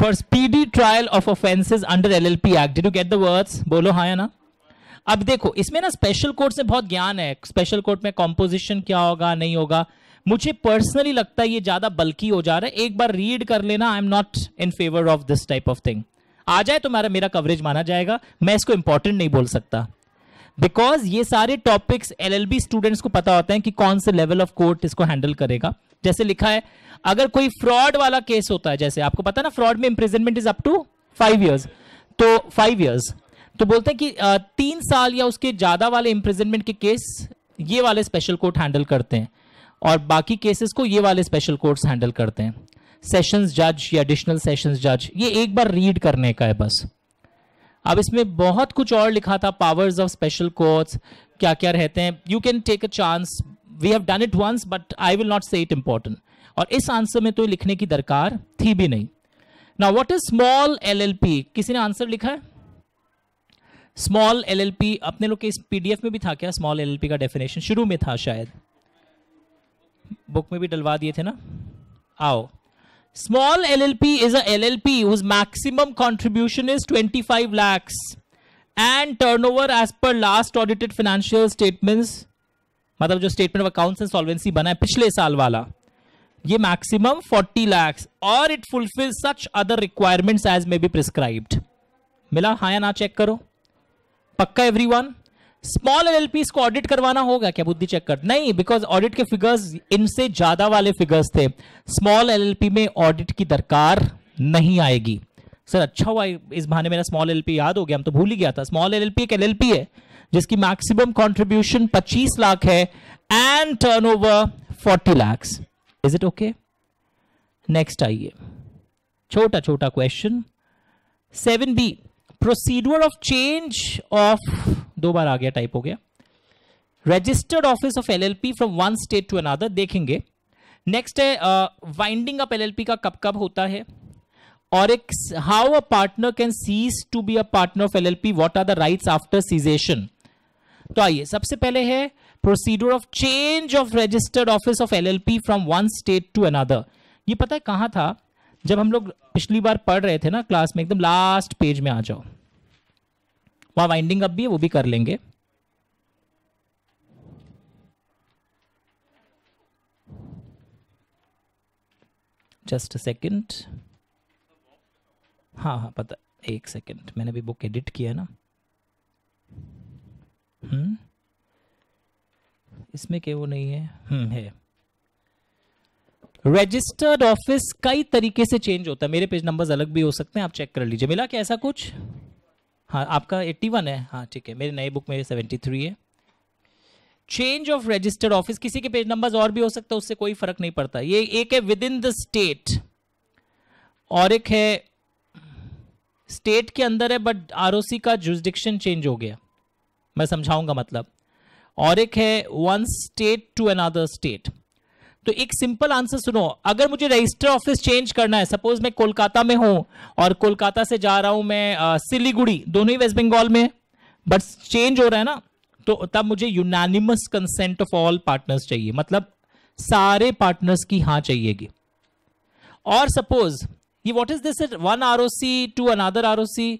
for speedy trial of offences under L L P act did you get the words बोलो हाँ या ना अब देखो इसमें ना स्पेशल कोर्ट से बहुत ज्ञान है स्पेशल कोर्ट में कॉम्पोजिशन क्या होगा नहीं होगा मुझे पर्सनली लगता है ये ज्यादा बल्कि हो जा रहा है एक बार रीड कर लेना I am not in favour of this type of thing आ जाए तो मेरा मेरा कवरेज माना जाएगा मैं इसको इंपॉर्टेंट नहीं बोल सकता बिकॉज ये सारे टॉपिक्स एलएलबी स्टूडेंट्स को पता होते हैं कि कौन से लेवल ऑफ कोर्ट इसको हैंडल करेगा जैसे लिखा है अगर कोई फ्रॉड वाला केस होता है जैसे आपको पता ना फ्रॉड में imprisonment is up to five years तो फाइव ईयर्स तो बोलते हैं कि तीन साल या उसके ज़्यादा वाले इंप्रिजनमेंट के केस ये वाले स्पेशल कोर्ट हैंडल करते हैं और बाकी केसेस को ये वाले स्पेशल कोर्ट्स हैंडल करते हैं सेशंस जज या एडिशनल सेशंस जज ये एक बार रीड करने का है बस अब इसमें बहुत कुछ और लिखा था पावर्स ऑफ स्पेशल कोर्ट्स क्या क्या रहते हैं you can take a chance we have done it once but I will not say it important और इस आंसर में तो लिखने की दरकार थी भी नहीं ना what is small L L P किसी ने आंसर लिखा है स्मॉल एल एल पी अपने लोग के इस पीडीएफ में भी था क्या स्मॉल एल एल पी का डेफिनेशन शुरू में था शायद बुक में भी डलवा दिए थे ना आओ Small LLP is a LLP whose maximum contribution is 25 lakhs and turnover as per last audited financial statements मतलब जो statement of accounts and solvency बना है पिछले साल वाला ये मैक्सिमम 40 लैक्स और it fulfil such other requirement as may be prescribed मिला हाँ या ना चेक करो पक्का वन स्मॉल एलएलपीस को ऑडिट करवाना होगा क्या बुद्धि चेक कर नहीं बिकॉज ऑडिट के फिगर्स इनसे ज्यादा वाले फिगर्स थे स्मॉल एलएलपी में ऑडिट की दरकार नहीं आएगी सर अच्छा हुआ इस बहाने मेरा स्मॉल एलएलपी याद हो गया हम तो भूल ही गया था स्मॉल एलएलपी एक एलएलपी है जिसकी मैक्सिमम कॉन्ट्रीब्यूशन पच्चीस लाख है and turnover forty is it okay next आइए छोटा छोटा question seven B procedure of change of दो बार आ गया टाइप हो गया registered office of LLP from one state to another देखेंगे नेक्स्ट है वाइंडिंग अप एलएलपी का कब कब होता है और एक how a partner can cease to be a partner of LLP what are the rights after cessation तो आइए सबसे पहले है procedure of change of registered office of LLP from one state to another ये पता है कहां था जब हम लोग पिछली बार पढ़ रहे थे ना क्लास में एकदम लास्ट पेज में आ जाओ वहां वाइंडिंग अप भी है वो भी कर लेंगे जस्ट सेकेंड हाँ हाँ पता एक सेकेंड मैंने भी बुक एडिट किया ना हम्म इसमें क्या वो नहीं है हम्म है रजिस्टर्ड ऑफिस कई तरीके से चेंज होता है मेरे पेज नंबर्स अलग भी हो सकते हैं आप चेक कर लीजिए मिला क्या ऐसा कुछ हाँ आपका 81 है हाँ ठीक है मेरे नए बुक में 73 है चेंज ऑफ रजिस्टर्ड ऑफिस किसी के पेज नंबर्स और भी हो सकता है उससे कोई फर्क नहीं पड़ता ये एक है विद इन द स्टेट और एक है स्टेट के अंदर है बट आरओसी का जुजडिक्शन चेंज हो गया मैं समझाऊंगा मतलब और एक है one state to another state तो एक सिंपल आंसर सुनो अगर मुझे रजिस्टर ऑफिस चेंज करना है सपोज मैं कोलकाता में हूं और कोलकाता से जा रहा हूं मैं सिलीगुड़ी दोनों ही वेस्ट बंगाल में बट चेंज हो रहा है ना तो तब मुझे unanimous consent of all partners चाहिए मतलब सारे पार्टनर्स की हाँ चाहिएगी और सपोज ये what is this one are O C to another are O सी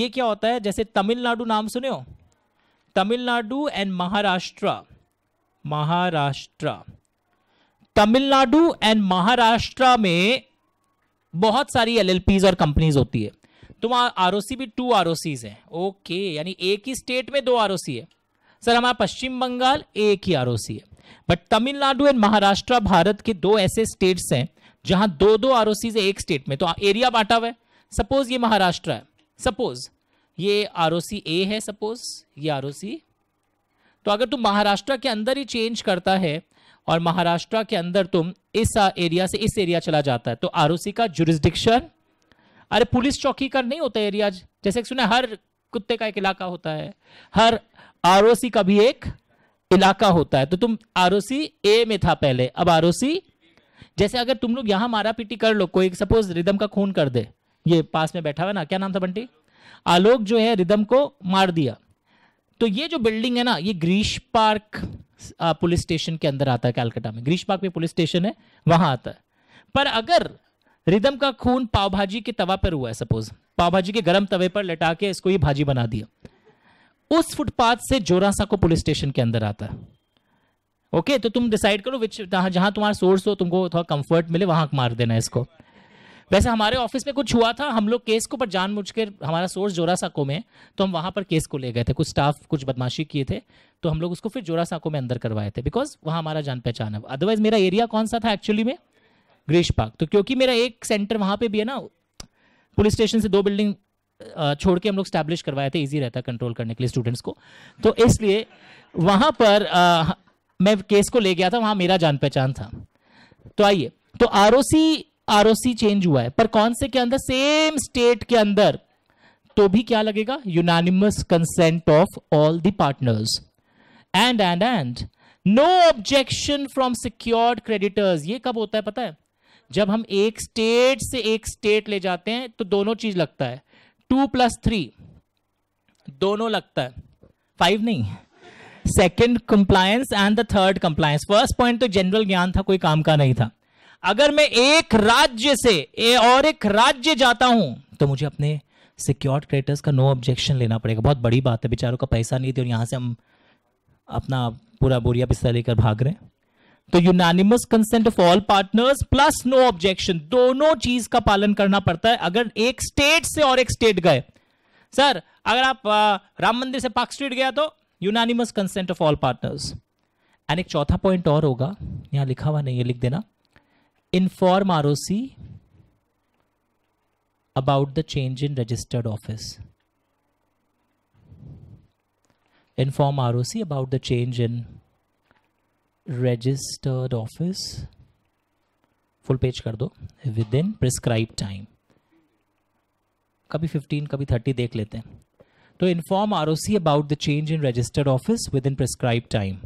ये क्या होता है जैसे तमिलनाडु नाम सुने हो तमिलनाडु एंड महाराष्ट्र महाराष्ट्र तमिलनाडु एंड महाराष्ट्र में बहुत सारी एल और कंपनीज होती है तो वहाँ आर भी टू आर है ओके यानी एक ही स्टेट में दो आर है सर हमारा पश्चिम बंगाल एक ही आर है बट तमिलनाडु एंड महाराष्ट्र भारत के दो ऐसे स्टेट्स हैं जहां दो दो आर है एक स्टेट में तो एरिया बांटा हुआ है सपोज ये महाराष्ट्र है सपोज ये आर ए है सपोज ये आर तो अगर तुम महाराष्ट्र के अंदर ही चेंज करता है और महाराष्ट्र के अंदर तुम इस एरिया से इस एरिया चला जाता है तो आर का जुरिस्डिक्शन अरे पुलिस चौकी का नहीं होता एरिया जैसे सुना हर कुत्ते का एक इलाका होता है हर आर का भी एक इलाका होता है तो तुम आर ए में था पहले अब आर जैसे अगर तुम लोग यहां मारा पीटी कर लो कोई सपोज रिदम का खून कर दे ये पास में बैठा हुआ ना क्या नाम था बंटी आलोक जो है रिदम को मार दिया तो ये जो बिल्डिंग है ना ये ग्रीष पार्क पुलिस स्टेशन के अंदर आता है कैलकाटा में ग्रीश बाग में पुलिस स्टेशन है वहां आता है पर अगर रिदम का खून पाव भाजी के तवा पर हुआ है सपोज पाव भाजी के गर्म तवे पर लटा के इसको ये भाजी बना दिया उस फुटपाथ से जोरासा को पुलिस स्टेशन के अंदर आता है ओके तो तुम डिसाइड करो विच जहां तुम्हारा सोर्स हो तुमको थोड़ा कंफर्ट मिले वहां मार देना इसको वैसे हमारे ऑफिस में कुछ हुआ था हम लोग केस को पर जान के हमारा सोर्स जोरासाको में तो हम वहाँ पर केस को ले गए थे कुछ स्टाफ कुछ बदमाशी किए थे तो हम लोग उसको फिर जोरासाको में अंदर करवाए थे बिकॉज वहाँ हमारा जान पहचान है अदरवाइज मेरा एरिया कौन सा था एक्चुअली में ग्रीश पार्क तो क्योंकि मेरा एक सेंटर वहाँ पर भी है ना पुलिस स्टेशन से दो बिल्डिंग छोड़ के हम लोग स्टैब्लिश करवाए थे इजी रहता कंट्रोल करने के लिए स्टूडेंट्स को तो इसलिए वहाँ पर आ, मैं केस को ले गया था वहाँ मेरा जान पहचान था तो आइए तो आर आरओसी चेंज हुआ है पर कौन से के अंदर सेम स्टेट के अंदर तो भी क्या लगेगा unanimous consent of all the partners and and and no objection from secured creditors ये कब होता है पता है जब हम एक स्टेट से एक स्टेट ले जाते हैं तो दोनों चीज लगता है टू प्लस थ्री दोनों लगता है फाइव नहीं second compliance and the third compliance first point तो जनरल ज्ञान था कोई काम का नहीं था अगर मैं एक राज्य से और एक राज्य जाता हूं तो मुझे अपने सिक्योर्ड क्रेडिटर्स का नो ऑब्जेक्शन लेना पड़ेगा बहुत बड़ी बात है बेचारों का पैसा नहीं थे और यहां से हम अपना पूरा बोरिया पिस्ता लेकर भाग रहे तो unanimous consent of all partners plus no objection दोनों चीज का पालन करना पड़ता है अगर एक स्टेट से और एक स्टेट गए सर अगर आप राम मंदिर से पार्क स्ट्रीट गया तो unanimous consent of all partners and एक चौथा पॉइंट और होगा यहां लिखा हुआ नहीं है लिख देना inform ROC about the change in registered office. Inform ROC about the change in registered office. Full page कर दो विद इन प्रिस्क्राइब टाइम कभी 15 कभी 30 देख लेते हैं तो inform R about the change in registered office within prescribe time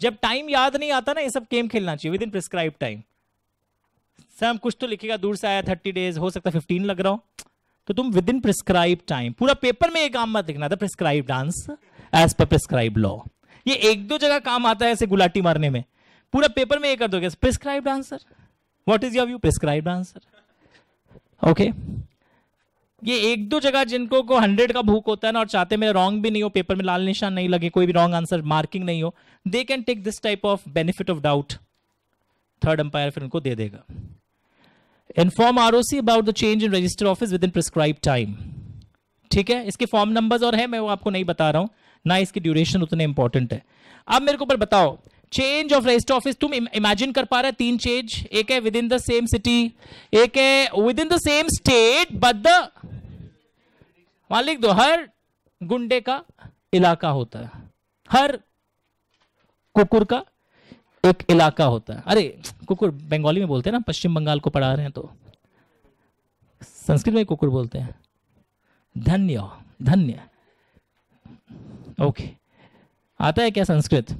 जब time याद नहीं आता ना ये सब गेम खेलना चाहिए विद इन प्रिस्क्राइब टाइम हम कुछ तो लिखेगा दूर से आया थर्टी डेज हो सकता है फिफ्टीन लग रहा हूं तो तुम विद इन प्रिस्क्राइब टाइम पूरा पेपर में एक काम मत लिखना था प्रिस्क्राइब डांस एज पर प्रिस्क्राइब लॉ ये एक दो जगह काम आता है ऐसे गुलाटी मारने में पूरा पेपर में ये कर दोगे prescribe answer what is your view prescribe answer okay ये एक दो जगह जिनको को हंड्रेड का भूख होता है ना और चाहते मेरे रॉन्ग भी नहीं हो पेपर में लाल निशान नहीं लगे कोई भी रॉन्ग आंसर मार्किंग नहीं हो they can take this type of benefit of doubt third umpire फिर उनको दे देगा inform R O C about the change in register office within prescribe time ठीक है इसके फॉर्म नंबर और है मैं वो आपको नहीं बता रहा हूं ना इसकी ड्यूरेशन उतने इंपॉर्टेंट है अब मेरे को पर बताओ चेंज ऑफ रजिस्टर ऑफिस तुम इमेजिन कर पा रहे तीन चेंज एक है within the same city एक है within the same state but the वहां दो हर गुंडे का इलाका होता है हर कुकुर का एक इलाका होता है अरे कुकुर बंगाली में बोलते हैं ना पश्चिम बंगाल को पढ़ा रहे हैं तो संस्कृत में कुकुर बोलते हैं धन्य धन्य ओके आता है क्या संस्कृत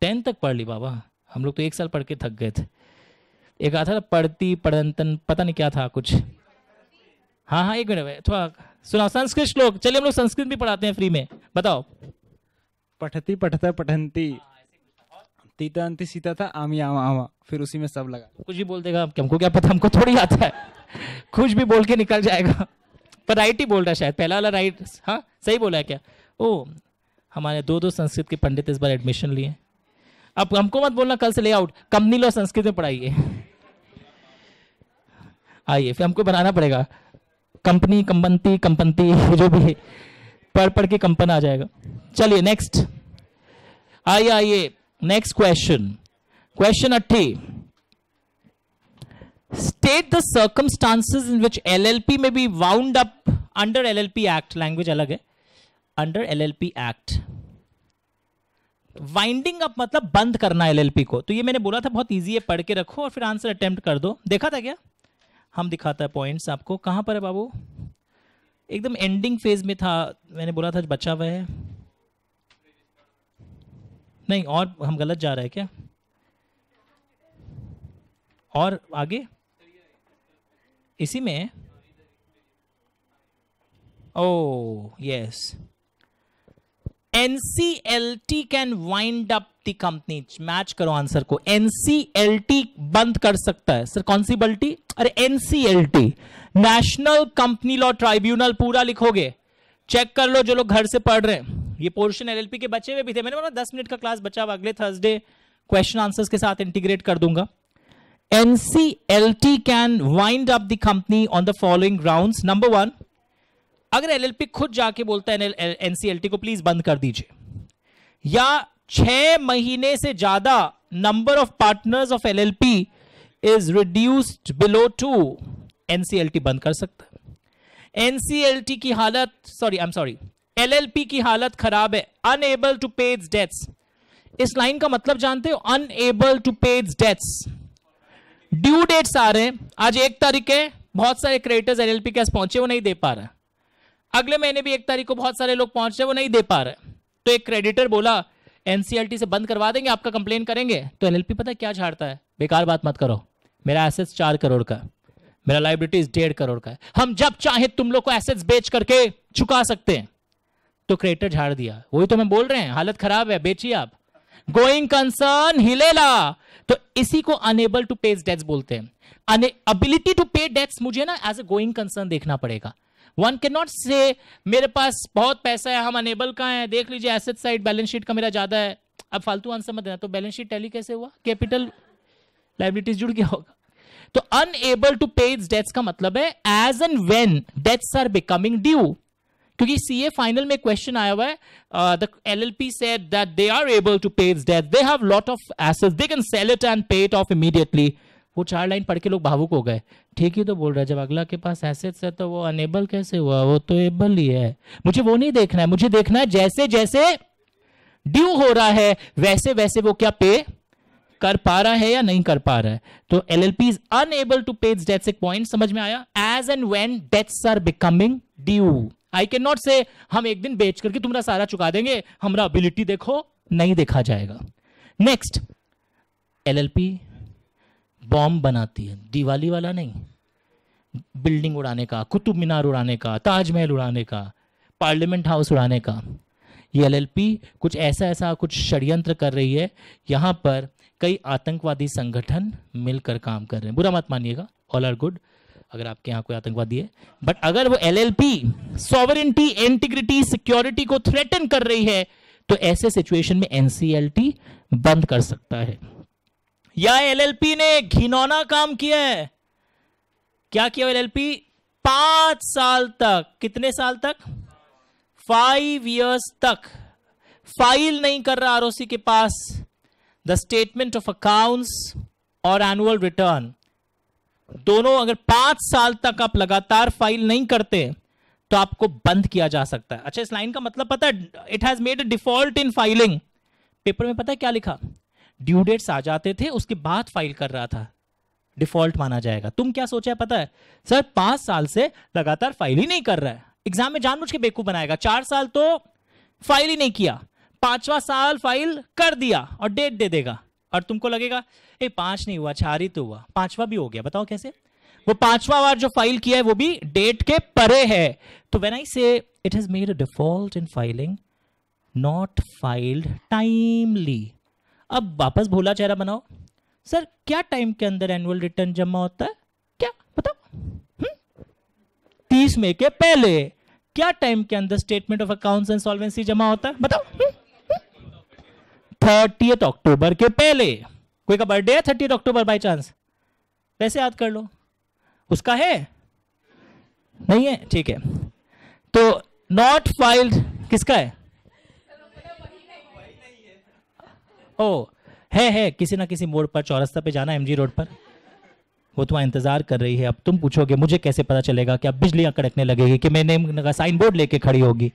टेंथ तक पढ़ ली बाबा हम लोग तो एक साल पढ़ के थक गए थे एक आता था पढ़ती पढ़ंतन पता नहीं क्या था कुछ हाँ हाँ एक मिनट थोड़ा सुना संस्कृत श्लोक चलिए हम लोग संस्कृत भी पढ़ाते हैं फ्री में बताओ पठती पठत पठंती तीता अंति सीता था आमी आवा आवा फिर उसी में सब लगा कुछ भी बोल देगा हमको क्या पता हमको थोड़ी आता है कुछ भी बोल के निकल जाएगा पर राइट ही बोल रहा शायद पहला वाला राइट हाँ सही बोला है क्या ओ हमारे दो दो संस्कृत के पंडित इस बार एडमिशन लिए अब हमको मत बोलना कल से ले आउट कंपनी लो संस्कृत में पढ़ाइए आइए फिर हमको बनाना पड़ेगा कंपनी कंपनती कंपनती जो भी है पढ़ पढ़ के कंपन आ जाएगा चलिए नेक्स्ट आइए आइए नेक्स्ट क्वेश्चन क्वेश्चन अट्ठी state the circumstances in which P may be wound up under P act language अलग है under L L P act winding up मतलब बंद करना एल एल पी को तो ये मैंने बोला था बहुत ईजी है पढ़ के रखो और फिर आंसर अटेम्प्ट कर दो देखा था क्या हम दिखाता है पॉइंट्स आपको कहां पर है बाबू एकदम एंडिंग फेज में था मैंने बोला था बचा हुआ है नहीं और हम गलत जा रहे हैं क्या और आगे इसी में oh oh, yes NCLT can wind up the company match करो आंसर को एनसीएलटी बंद कर सकता है सर कौन सी बल्टी अरे NCLT national company law tribunal पूरा लिखोगे चेक कर लो जो लोग घर से पढ़ रहे हैं ये पोर्शन एलएलपी के बचे हुए भी थे मैंने बोला दस मिनट का क्लास बचा हुआ अगले थर्सडे क्वेश्चन आंसर्स के साथ इंटीग्रेट कर दूंगा NCLT can wind up the company on the following ground number one अगर एलएलपी खुद जाके बोलता है एनसीएलटी को प्लीज बंद कर दीजिए या छह महीने से ज्यादा number of partners of LLP is reduced below two NCLT बंद कर सकता है एनसीएलटी की हालत sorry I am sorry LLP की हालत खराब है unable to pay its debts इस लाइन का मतलब जानते हो unable to pay its debts due dates आ रहे हैं आज एक तारीख है बहुत सारे क्रेडिटर्स एलएलपी के पास पहुंचे वो नहीं दे पा रहा अगले महीने भी एक तारीख को बहुत सारे लोग पहुंच रहे वो नहीं दे पा रहे तो एक क्रेडिटर बोला एनसीएलटी से बंद करवा देंगे आपका कंप्लेन करेंगे तो एनएलपी पता क्या झाड़ता है बेकार बात मत करो मेरा एसेट्स चार करोड़ का मेरा लाइब्रेटीज डेढ़ करोड़ का है हम जब चाहे तुम लोग को एसेट्स बेच करके चुका सकते हैं तो क्रेडिटर झाड़ दिया वही तो हम बोल रहे हैं हालत खराब है बेचिए आप गोइंग कंसर्न हिलेला तो इसी को अनेबल टू पे डेट्स बोलते हैं अबिलिटी टू पे डेट्स मुझे ना एज अ गोइंग कंसर्न देखना पड़ेगा वन के नॉट से मेरे पास बहुत पैसा है हम अनेबल का हैं देख लीजिए एसेट साइड बैलेंस शीट का मेरा ज़्यादा है अब फालतू आंसर मत देना तो बैलेंस शीट टैली कैसे हुआ कैपिटल लाइबिलिटीज जुड़ गया होगा तो unable to pay its debts का मतलब है as and when debts are becoming due क्योंकि सीए फाइनल में क्वेश्चन आया हुआ है the LLP said that they are able to pay its debt they have lot of assets they can sell it and pay it off immediately वो चार line पढ़ के लोग भावुक हो गए ठीक ही तो बोल रहा है जब अगला के पास एसेट्स है तो वो अनेबल कैसे हुआ वो तो एबल ही है मुझे वो नहीं देखना है मुझे देखना है जैसे जैसे ड्यू हो रहा है वैसे वैसे वो क्या पे कर पा रहा है या नहीं कर पा रहा है तो L L P is unable to pay debt एक पॉइंट समझ में आया as and when debts are becoming due I can not say हम एक दिन बेच करके तुम्हारा सारा चुका देंगे हमारा अबिलिटी देखो नहीं देखा जाएगा next L L P bomb बनाती है दिवाली वाला नहीं बिल्डिंग उड़ाने का कुतुब मीनार उड़ाने का ताजमहल उड़ाने का पार्लियामेंट हाउस उड़ाने का ये एल कुछ ऐसा ऐसा कुछ षड्यंत्र कर रही है यहाँ पर कई आतंकवादी संगठन मिलकर काम कर रहे हैं बुरा मत मानिएगा ऑल आर गुड अगर आपके यहाँ कोई आतंकवादी है बट अगर वो L L P sovereignty integrity security को थ्रेटन कर रही है तो ऐसे सिचुएशन में एनसीएलटी बंद कर सकता है या एलएलपी ने घिनौना काम किया है क्या किया एलएलपी पांच साल तक कितने साल तक फाइव इयर्स तक फाइल नहीं कर रहा आरओसी के पास द स्टेटमेंट ऑफ अकाउंट्स और एनुअल रिटर्न दोनों अगर पांच साल तक आप लगातार फाइल नहीं करते तो आपको बंद किया जा सकता है अच्छा इस लाइन का मतलब पता है it has made a default in filing paper में पता है क्या लिखा ड्यू डेट्स आ जाते थे उसके बाद फाइल कर रहा था डिफॉल्ट माना जाएगा तुम क्या सोचा है पता है सर पांच साल से लगातार फाइल ही नहीं कर रहा है एग्जाम में जानबूझ के बेकूफ बनाएगा चार साल तो फाइल ही नहीं किया पांचवा साल फाइल कर दिया और डेट दे देगा और तुमको लगेगा ए पांच नहीं हुआ चार ही तो हुआ पांचवा भी हो गया बताओ कैसे वो पांचवा बार जो फाइल किया है वो भी डेट के परे है तो when I say it has made a default in filing not filed timely अब वापस भोला चेहरा बनाओ सर क्या टाइम के अंदर एनुअल रिटर्न जमा होता है क्या बताओ हम्म? तीस मई के पहले क्या टाइम के अंदर statement of accounts and solvency जमा होता है बताओ थर्टी हम्म? अक्टूबर हम्म? के पहले कोई का बर्थडे है थर्टी अक्टूबर बाय चांस वैसे याद कर लो उसका है नहीं है ठीक है तो नॉट फाइल्ड किसका है ओ है है किसी ना किसी मोड़ पर चौरस्ता पे जाना एमजी रोड पर वो तुम्हारा इंतजार कर रही है अब तुम पूछोगे मुझे कैसे पता चलेगा कि अब बिजली कड़कने लगेगी कि मैंने साइन बोर्ड लेके खड़ी होगी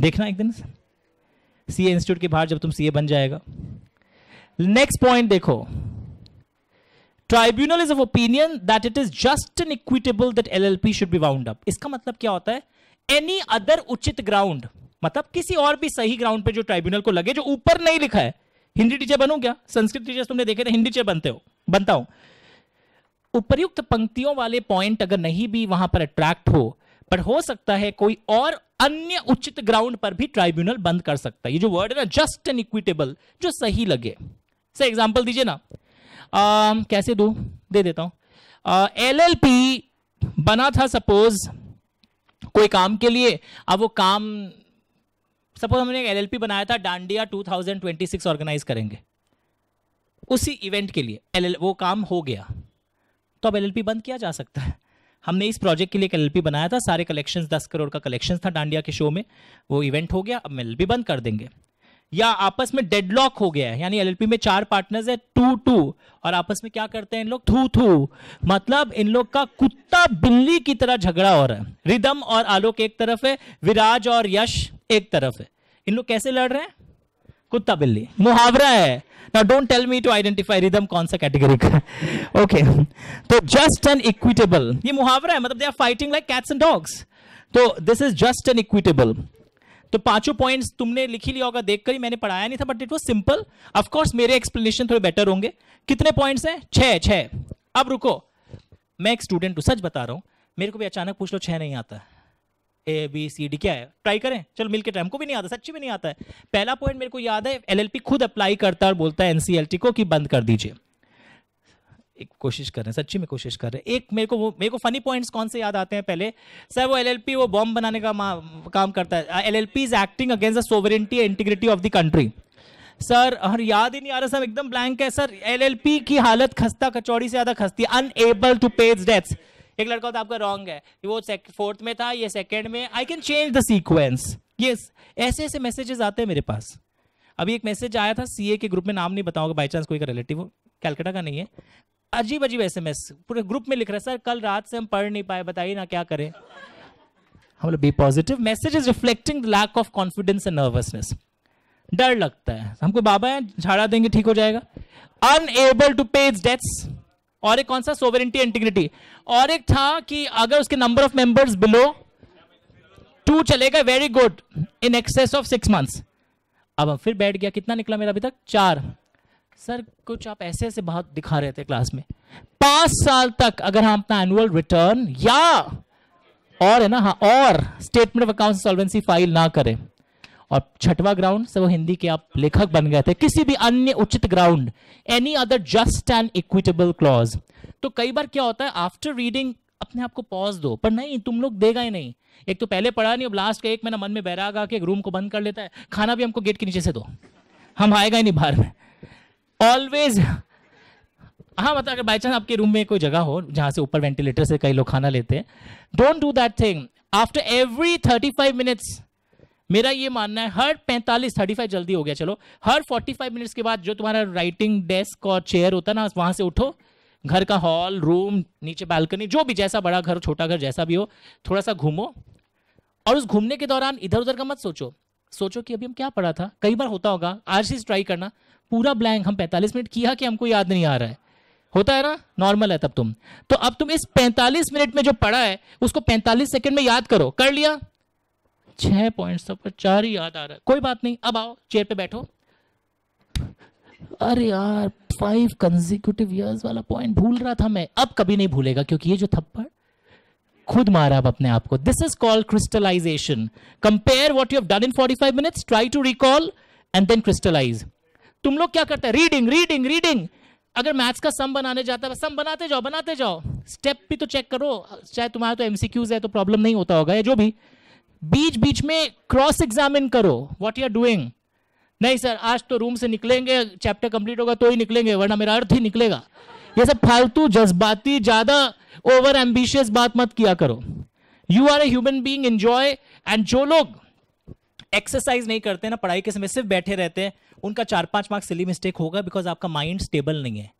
देखना एक दिन सी इंस्टीट्यूट के बाहर जब तुम सीए बन जाएगा नेक्स्ट पॉइंट देखो tribunal is of opinion that it is just and equitable that L should be wound up इसका मतलब क्या होता है एनी अदर उचित ग्राउंड मतलब किसी और भी सही ग्राउंड पे जो ट्राइब्यूनल को लगे जो ऊपर नहीं लिखा है हिंदी टीचर बनू क्या संस्कृत टीचर तुमने देखे थे हिंदी टीचर बनते हो बनता हूं उपयुक्त पंक्तियों वाले पॉइंट अगर नहीं भी वहां पर अट्रैक्ट हो पर हो सकता है कोई और अन्य उचित ग्राउंड पर भी ट्राइब्यूनल बंद कर सकता है ये जो वर्ड है ना जस्ट एंड इक्विटेबल जो सही लगे सर एग्जाम्पल दीजिए ना आ, कैसे दू दे देता हूं एल एल पी बना था सपोज कोई काम के लिए अब वो काम सपोज हमने एक एलएलपी बनाया था डांडिया 2026 ऑर्गेनाइज करेंगे उसी इवेंट के लिए एल वो काम हो गया तो अब एलएलपी बंद किया जा सकता है हमने इस प्रोजेक्ट के लिए एक एलएलपी बनाया था सारे कलेक्शन दस करोड़ का कलेक्शन था डांडिया के शो में वो इवेंट हो गया अब एल बंद कर देंगे या आपस में डेडलॉक हो गया है यानी एलएलपी में चार पार्टनर्स है टू टू और आपस में क्या करते हैं इन लोग थू थू मतलब इन लोग का कुत्ता बिल्ली की तरह झगड़ा हो रहा है रिदम और आलोक एक तरफ है विराज और यश एक तरफ है इन लोग कैसे लड़ रहे हैं कुत्ता बिल्ली मुहावरा है ना don't tell me to identify rhythm कौन सा कैटेगरी का ओके तो जस्ट एंड इक्विटेबल ये मुहावरा है मतलब they are fighting like cats and dogs तो this is just and equitable तो पांचों पॉइंट्स तुमने लिखी लिया होगा देखकर ही मैंने पढ़ाया नहीं था but it was simple of course मेरे एक्सप्लेनेशन थोड़े बेटर होंगे कितने पॉइंट्स हैं छः छः अब रुको मैं एक स्टूडेंट हूँ सच बता रहा हूँ मेरे को भी अचानक पूछ लो छः नहीं आता है ए बी सी डी क्या है ट्राई करें चलो मिलकर ट्राई हमको भी नहीं आता सच्ची भी नहीं आता है पहला पॉइंट मेरे को याद है एलएलपी खुद अप्लाई करता है और बोलता है एनसीएलटी को कि बंद कर दीजिए एक कोशिश कर रहे हैं सच्ची में कोशिश कर रहे हैं एक मेरे को वो मेरे को फनी पॉइंट्स कौन से याद आते हैं पहले सर वो एलएलपी वो बॉम्ब बनाने का काम करता है LLP is acting against the sovereignty integrity of the country sir हर याद ही नहीं आ रहा सर एकदम ब्लैंक है सर एलएलपी की हालत खस्ता कचौड़ी से ज्यादा खस्ती unable to pay its debts एक लड़का होता आपका रॉन्ग है वो फोर्थ में था ये सेकेंड में I can change the sequence yes ऐसे ऐसे मैसेजेस आते हैं मेरे पास अभी एक मैसेज आया था सीए के ग्रुप में नाम नहीं बताऊंगा बाई चांस कोई का रिलेटिव कैलकटा का नहीं है अजीब अजीब ऐसे मैस पूरे ग्रुप में लिख रहा है सर कल रात से हम पढ़ नहीं पाए बताइए ना क्या करें हम लोग be positive message is reflecting the lack of confidence and nervousness डर लगता है हमको बाबा है झाड़ा देंगे ठीक हो जाएगा unable to pay its debts और एक कौन सा सोवेरिटी इंटीग्रिटी और एक था कि अगर उसके number of members below two चलेगा very good in excess of six months अब फिर बैठ गया कितना निकला मेरा अभी तक चार सर कुछ आप ऐसे ऐसे बहुत दिखा रहे थे क्लास में पांच साल तक अगर हम अपना एनुअल रिटर्न या और है ना हाँ और statement of account solvency file ना करें और छठवा ग्राउंड से वो हिंदी के आप लेखक बन गए थे किसी भी अन्य उचित ground any other just and equitable clause तो कई बार क्या होता है आफ्टर रीडिंग अपने आप को पॉज दो पर नहीं तुम लोग देगा ही नहीं एक तो पहले पढ़ा नहीं अब लास्ट का एक महीना मन में बैराग कि रूम को बंद कर लेता है खाना भी हमको गेट के नीचे से दो हम आएगा ही नहीं बाहर में ऑलवेज हाँ मतलब अगर बाई चांस आपके रूम में कोई जगह हो जहाँ से ऊपर वेंटिलेटर से कई लोग खाना लेते हैं don't do that thing after every thirty five minutes मेरा ये मानना है हर 45 35 जल्दी हो गया चलो हर 45 मिनट्स के बाद जो तुम्हारा राइटिंग डेस्क और चेयर होता है ना वहां से उठो घर का हॉल रूम नीचे बालकनी जो भी जैसा बड़ा घर छोटा घर जैसा भी हो थोड़ा सा घूमो और उस घूमने के दौरान इधर उधर का मत सोचो सोचो कि अभी हम क्या पढ़ा था कई बार होता होगा आज से ट्राई करना पूरा ब्लैंक हम 45 मिनट किया कि हमको याद नहीं आ रहा है होता है ना नॉर्मल है तब तुम तो अब तुम इस 45 मिनट में जो पढ़ा है उसको 45 सेकंड में याद करो कर लिया छह पॉइंट्स पर चार ही याद आ रहा है कोई बात नहीं अब आओ चेयर पे बैठो अरे यार फाइव कंजिक्यूटिव ईयर्स वाला पॉइंट भूल रहा था मैं अब कभी नहीं भूलेगा क्योंकि ये जो थप्पड़ खुद मारा अब अपने आप को this is called crystallization compare what you have done in 45 minutes try to recall and then crystallize तुम लोग क्या करते हैं रीडिंग रीडिंग रीडिंग अगर मैथ्स का सम बनाने जाता है सम बनाते जाओ बनाते जाओ स्टेप भी तो चेक करो चाहे तुम्हारा तो एमसीक्यूज है तो प्रॉब्लम नहीं होता होगा या जो भी बीच बीच में क्रॉस एग्जामिन करो व्हाट यू आर डूइंग नहीं सर आज तो रूम से निकलेंगे चैप्टर कंप्लीट होगा तो ही निकलेंगे वरना मेरा अर्थ ही निकलेगा ये सब फालतू जज्बाती ज्यादा ओवर एम्बिशियस बात मत किया करो you are a human being enjoy and जो लोग एक्सरसाइज नहीं करते ना पढ़ाई के समय सिर्फ बैठे रहते हैं उनका चार पांच मार्क्स सिली मिस्टेक होगा बिकॉज आपका माइंड स्टेबल नहीं है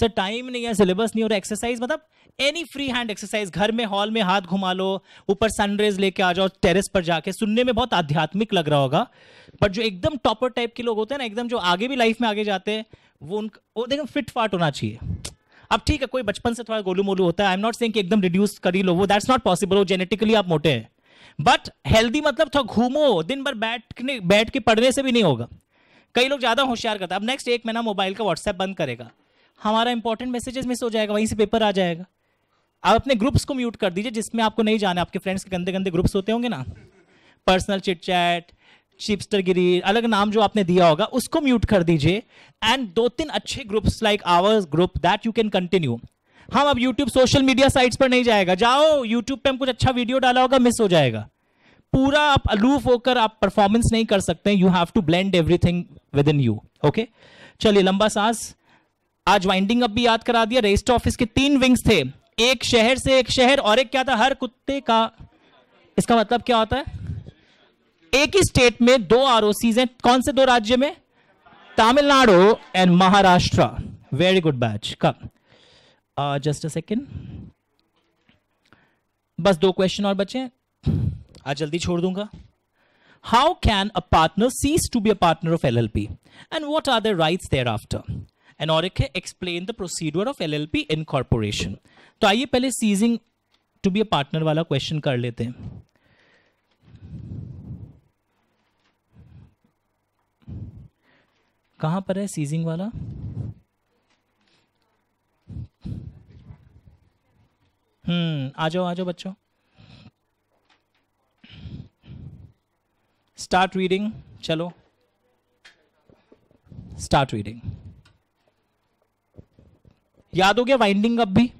सर टाइम नहीं है सिलेबस नहीं और एक्सरसाइज मतलब एनी फ्री हैंड एक्सरसाइज घर में हॉल में हाथ घुमा लो ऊपर सनरेज लेके आ जाओ टेरेस पर जाके सुनने में बहुत आध्यात्मिक लग रहा होगा बट जो एकदम टॉपर टाइप के लोग होते हैं ना एकदम जो आगे भी लाइफ में आगे जाते हैं वो उनका वो देखो फिट फाट होना चाहिए अब ठीक है कोई बचपन से थोड़ा गोलू मोलू होता है आई एम नॉट सेइंग कि एकदम रिड्यूस कर ही लो वो दैट्स नॉट पॉसिबल वो जेनेटिकली आप मोटे हैं बट हेल्दी मतलब थोड़ा घूमो दिन भर बैठने बैठ के पढ़ने से भी नहीं होगा कई लोग ज़्यादा होशियार करते हैं अब नेक्स्ट एक महीना मोबाइल का व्हाट्सएप बंद करेगा हमारा इंपॉर्टेंट मैसेजेस मिस हो जाएगा वहीं से पेपर आ जाएगा आप अपने ग्रुप्स को म्यूट कर दीजिए जिसमें आपको नहीं जाना आपके फ्रेंड्स के गंदे गंदे ग्रुप्स होते होंगे ना पर्सनल चिट चैट चिपस्टरगिरी अलग नाम जो आपने दिया होगा उसको म्यूट कर दीजिए एंड दो तीन अच्छे groups like ours group that you can continue हम अब यूट्यूब सोशल मीडिया साइट्स पर नहीं जाएगा जाओ यूट्यूब पे हम कुछ अच्छा वीडियो डाला होगा मिस हो जाएगा पूरा आप अलूफ होकर आप परफॉर्मेंस नहीं कर सकते you have to blend everything within you okay चलिए लंबा सांस आज वाइंडिंग अप भी याद करा दिया रजिस्टर ऑफिस के तीन विंग्स थे एक शहर से एक शहर और एक क्या था हर कुत्ते का इसका मतलब क्या होता है एक ही स्टेट में दो आर हैं कौन से दो राज्य में Tamil Nadu and Maharashtra very good batch come just a second बस दो क्वेश्चन और बचे हैं आज जल्दी छोड़ दूंगा how can a partner cease to be a partner of L L P and what are the right thereafter and और एक है explain the procedure of L L P corporation तो आइए पहले ceasing to be a partner वाला question कर लेते हैं कहां पर है सीजिंग वाला हम्म आ जाओ आ जाओ बच्चों स्टार्ट रीडिंग चलो स्टार्ट रीडिंग याद हो गया वाइंडिंग अब भी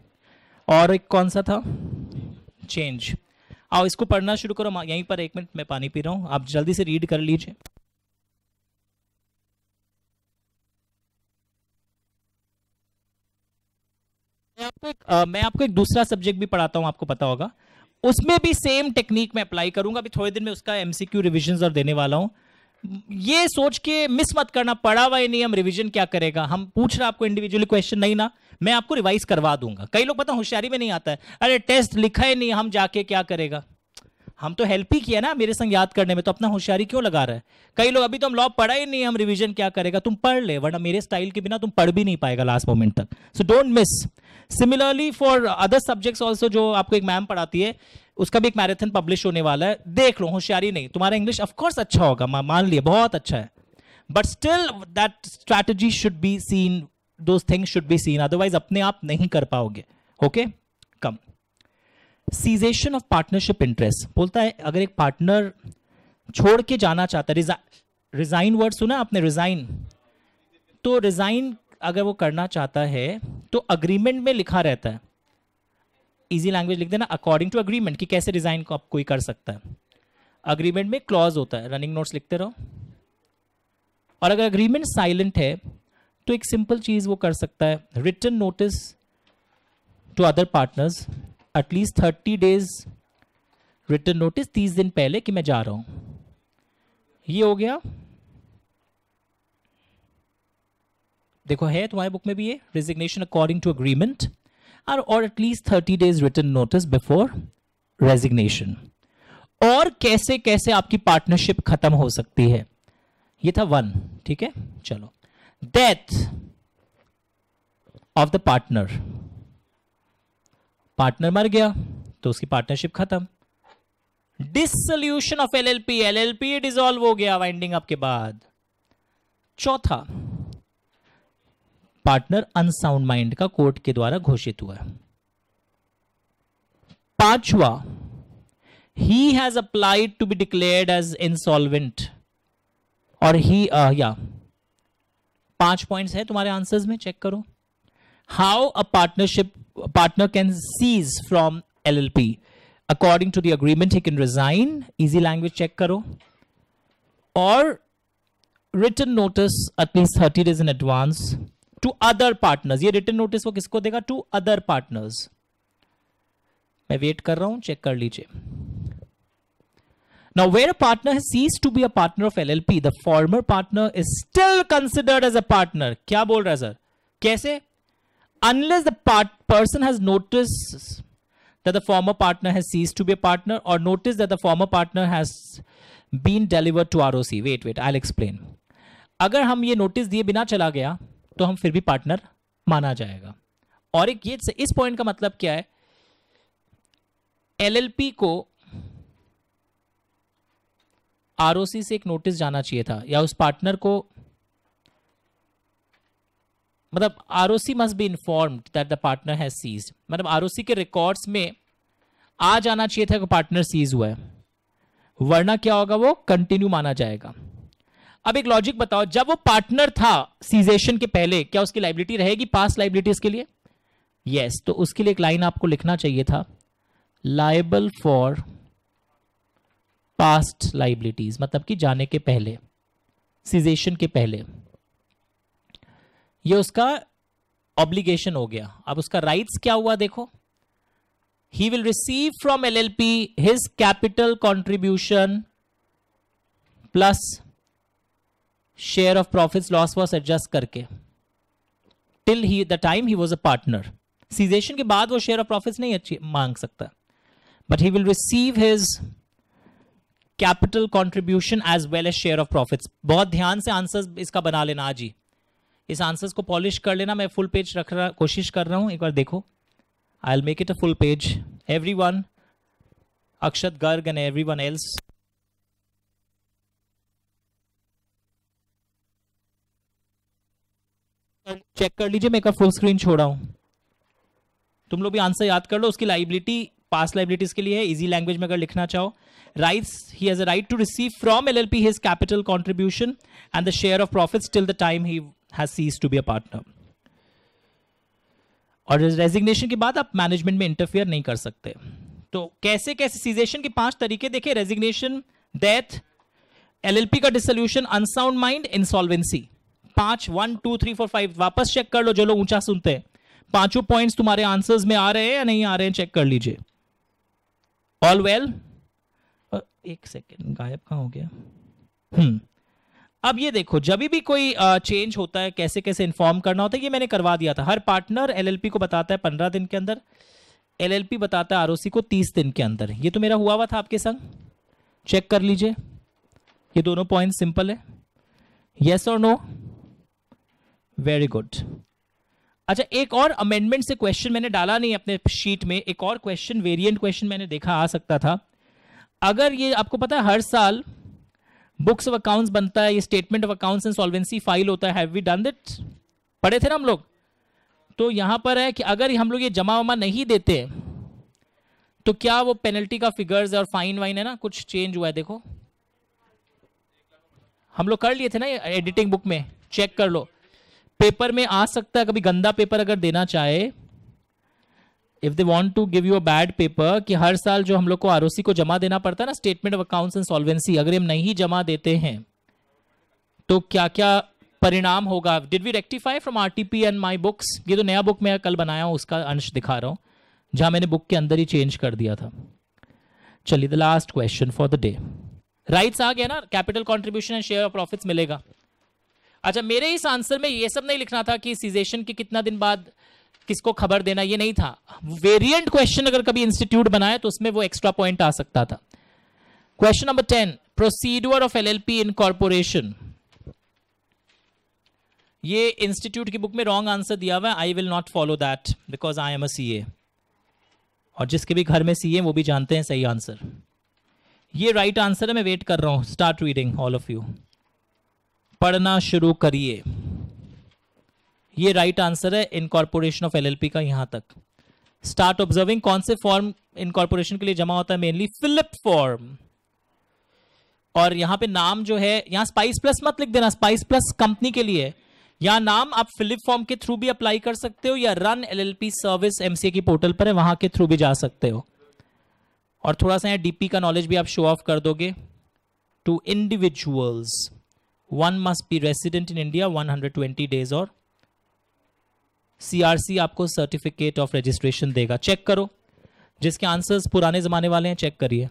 और एक कौन सा था चेंज आओ इसको पढ़ना शुरू करो यहीं पर एक मिनट मैं पानी पी रहा हूँ आप जल्दी से रीड कर लीजिए मैं आपको एक आ, मैं आपको एक दूसरा सब्जेक्ट भी पढ़ाता हूं आपको पता होगा उसमें भी सेम टेक्निक मैं अप्लाई करूंगा अभी थोड़े दिन में उसका एमसीक्यू रिविजन और देने वाला हूं ये सोच के मिस मत करना पढ़ा हुआ नहीं हम रिविजन क्या करेगा हम पूछ रहे आपको इंडिविजुअली क्वेश्चन नहीं ना मैं आपको रिवाइज करवा दूंगा कई लोग पता होशियारी में नहीं आता है अरे टेस्ट लिखा ही नहीं हम जाके क्या करेगा हम तो हेल्प ही किया ना मेरे संग याद करने में तो अपना होशियारी क्यों लगा रहा है कई लोग अभी तो हम लॉ पढ़ा ही नहीं हम रिवीजन क्या करेगा तुम पढ़ ले वरना मेरे स्टाइल के बिना तुम पढ़ भी नहीं पाएगा लास्ट मोमेंट तक so don't miss similarly for other subjects also जो आपको एक मैम पढ़ाती है उसका भी एक मैराथन पब्लिश होने वाला है देख लो होशियारी नहीं तुम्हारा इंग्लिश ऑफकोर्स अच्छा होगा मान लिया बहुत अच्छा है but still that strategy should be seen those things should be seen otherwise अपने आप नहीं कर पाओगे okay come cessation of partnership interest बोलता है अगर एक पार्टनर छोड़ के जाना चाहता है रिजाइन वर्ड सुना आपने रिजाइन तो रिजाइन अगर वो करना चाहता है तो अग्रीमेंट में लिखा रहता है इजी लैंग्वेज लिख देना अकॉर्डिंग टू अग्रीमेंट कि कैसे डिज़ाइन को आप कोई कर सकता है अग्रीमेंट में क्लॉज होता है रनिंग नोट्स लिखते रहो और अगर अग्रीमेंट साइलेंट है तो एक सिंपल चीज़ वो कर सकता है written notice to other partners at least thirty days written notice तीस दिन पहले कि मैं जा रहा हूं ये हो गया देखो है तुम्हारे बुक में भी ये रिजिग्नेशन अकॉर्डिंग टू अग्रीमेंट और or at least 30 days written notice before resignation. और कैसे कैसे आपकी पार्टनरशिप खत्म हो सकती है ये था वन ठीक है चलो death of the partner partner मर गया तो उसकी पार्टनरशिप खत्म dissolution of LLP LLP dissolve हो गया वाइंडिंग अप के बाद चौथा पार्टनर अनसाउंड माइंड का कोर्ट के द्वारा घोषित हुआ है पांचवा he has applied to be declared as insolvent और ही uh, या पांच पॉइंट्स है तुम्हारे आंसर्स में चेक करो how a partnership partner can cease from LLP according to the agreement he can resign easy language check करो और written notice at least thirty days in advance to other partners ये written notice वो किसको देगा to other partners मैं wait कर रहा हूं चेक कर लीजिए Now, where a partner has ceased to be a partner of LLP, the former partner is still considered as a partner. क्या बोल रहा है सर कैसे Unless the part person has noticed that the former partner has ceased to be a partner or noticed that the former partner has been delivered to ROC. Wait, wait, I'll explain. अगर हम ये notice दिए बिना चला गया तो हम फिर भी पार्टनर माना जाएगा और एक ये इस पॉइंट का मतलब क्या है एलएलपी को आरओसी से एक नोटिस जाना चाहिए था या उस पार्टनर को मतलब ROC must be informed that the partner has cease मतलब आरओसी के रिकॉर्ड्स में आ जाना चाहिए था कि पार्टनर सीज हुआ है वरना क्या होगा वो कंटिन्यू माना जाएगा अब एक लॉजिक बताओ जब वो पार्टनर था सीजेशन के पहले क्या उसकी लाइबिलिटी रहेगी पास लाइबिलिटीज के लिए यस yes, तो उसके लिए एक लाइन आपको लिखना चाहिए था लाइबल फॉर पास्ट लाइबिलिटीज मतलब कि जाने के पहले सीजेशन के पहले ये उसका ऑब्लिगेशन हो गया अब उसका राइट्स क्या हुआ देखो he will receive from L L P his capital contribution plus share of profit loss was adjust करके till he the time he was a partner cessation के बाद वो शेयर ऑफ प्रॉफिट नहीं मांग सकता but he will receive his capital contribution as well as share of profit बहुत ध्यान से आंसर इसका बना लेना आज ही इस आंसर को पॉलिश कर लेना मैं फुल पेज रख रहा कोशिश कर रहा हूं एक बार देखो I will make it a full page everyone Akshat Garg and everyone else check कर लीजिए मैं एक फुल स्क्रीन छोड़ा हूँ तुम लोग भी आंसर याद कर लो उसकी लाइबिलिटी पास लाइबिलिटीज के लिए है इजी लैंग्वेज में अगर लिखना चाहो rights he has a right to receive from L L P his capital contribution and the share of profit till the time he has cease to be a partner और resignation के बाद आप management में interfere नहीं कर सकते तो कैसे कैसे सीजेशन के पांच तरीके देखे रेजिग्नेशन डेथ एलएलपी का डिसोल्यूशन अनसाउंड माइंड इंसॉल्वेंसी पांच one two three four five वापस चेक कर लो जो लोग ऊंचा सुनते हैं पांचों पॉइंट्स तुम्हारे आंसर्स में आ रहे हैं या नहीं आ रहे हैं चेक कर लीजिए ऑल वेल एक सेकेंड गायब कहा हो गया हम्म अब ये देखो जब भी कोई चेंज होता है कैसे कैसे इन्फॉर्म करना होता है ये मैंने करवा दिया था हर पार्टनर एलएलपी को बताता है पंद्रह दिन के अंदर एलएलपी बताता है आरओसी को तीस दिन के अंदर ये तो मेरा हुआ हुआ था आपके संग चेक कर लीजिए ये दोनों पॉइंट सिंपल है यस और नो वेरी गुड अच्छा एक और अमेंडमेंट से क्वेश्चन मैंने डाला नहीं अपने शीट में एक और क्वेश्चन वेरिएंट क्वेश्चन मैंने देखा आ सकता था अगर ये आपको पता है हर साल बुक्स ऑफ अकाउंट्स बनता है ये statement of accounts and solvency file होता है हैव वी डन दिट पढ़े थे ना हम लोग तो यहां पर है कि अगर हम लोग ये जमा वमा नहीं देते तो क्या वो पेनल्टी का फिगर्स और फाइन वाइन है ना कुछ चेंज हुआ है देखो हम लोग कर लिए थे ना एडिटिंग बुक में चेक कर लो पेपर में आ सकता है कभी गंदा पेपर अगर देना चाहे if they want to give you a bad paper कि हर साल जो हम लोग को आर को जमा देना पड़ता है ना statement of accounts and solvency अगर हम नहीं जमा देते हैं तो क्या क्या परिणाम होगा did we rectify from R T P and my books ये तो नया बुक मैं कल बनाया हूँ उसका अंश दिखा रहा हूँ जहां मैंने बुक के अंदर ही चेंज कर दिया था चलिए the last question for the day rights आ गया ना capital contribution and share of profit मिलेगा अच्छा मेरे इस आंसर में ये सब नहीं लिखना था कि सीजेशन के कितना दिन बाद किसको खबर देना ये नहीं था वेरिएंट क्वेश्चन अगर कभी इंस्टीट्यूट बनाए तो उसमें वो एक्स्ट्रा पॉइंट आ सकता था question number ten procedure of LLP in ये इंस्टीट्यूट की बुक में रॉन्ग आंसर दिया हुआ है I will not follow that because I am a C और जिसके भी घर में सीए वो भी जानते हैं सही आंसर ये राइट right आंसर है मैं वेट कर रहा हूँ start reading all of you पढ़ना शुरू करिए ये राइट आंसर है इनकॉर्पोरेशन ऑफ एलएलपी का यहां तक स्टार्ट ऑब्जर्विंग कौन से फॉर्म इनकॉर्पोरेशन के लिए जमा होता है मेनली फिलिप फॉर्म और यहां पे नाम जो है यहां स्पाइस प्लस मत लिख देना स्पाइस प्लस कंपनी के लिए यहां नाम आप फिलिप फॉर्म के थ्रू भी अप्लाई कर सकते हो या रन एलएलपी सर्विस एमसीए की पोर्टल पर है वहां के थ्रू भी जा सकते हो और थोड़ा सा डीपी का नॉलेज भी आप शो ऑफ कर दोगे two individuals must be resident in India one hundred twenty days और सीआरसी आपको सर्टिफिकेट ऑफ रजिस्ट्रेशन देगा चेक करो जिसके आंसर्स पुराने ज़माने वाले हैं चेक करिए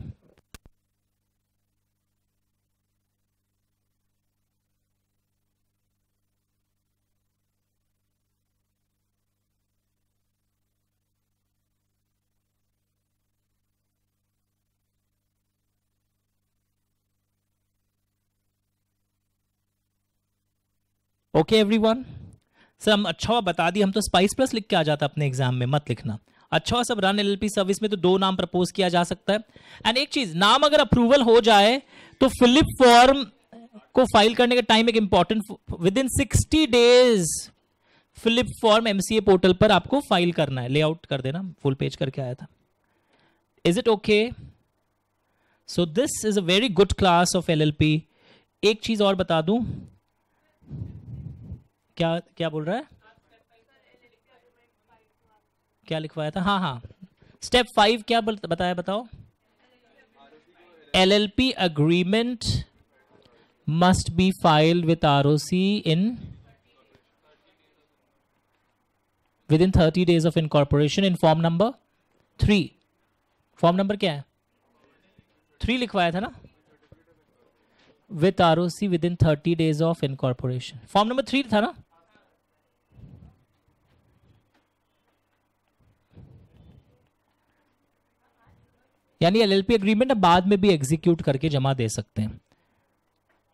ओके वन सर हम अच्छा हुआ बता दिए हम तो स्पाइस प्लस लिख के आ जाता अपने एग्जाम में मत लिखना अच्छा हुआ सब रन एल सर्विस में तो दो नाम प्रपोज किया जा सकता है एंड एक चीज नाम अगर अप्रूवल हो जाए तो फिलिप फॉर्म को फाइल करने का टाइम एक important within sixty days FiLLiP form MCA portal पर आपको फाइल करना है लेआउट कर देना फुल पेज करके आया था is it okay so this is a very good class of LLP एक चीज और बता दूं क्या क्या बोल रहा है क्या लिखवाया था हाँ हाँ स्टेप फाइव क्या बताया बताओ L L P agreement must be file with R O C in within thirty days of incorporation in form number three form number क्या है थ्री लिखवाया था ना with R O C within thirty days of incorporation form number three था ना यानी LLP agreement बाद में भी एग्जीक्यूट करके जमा दे सकते हैं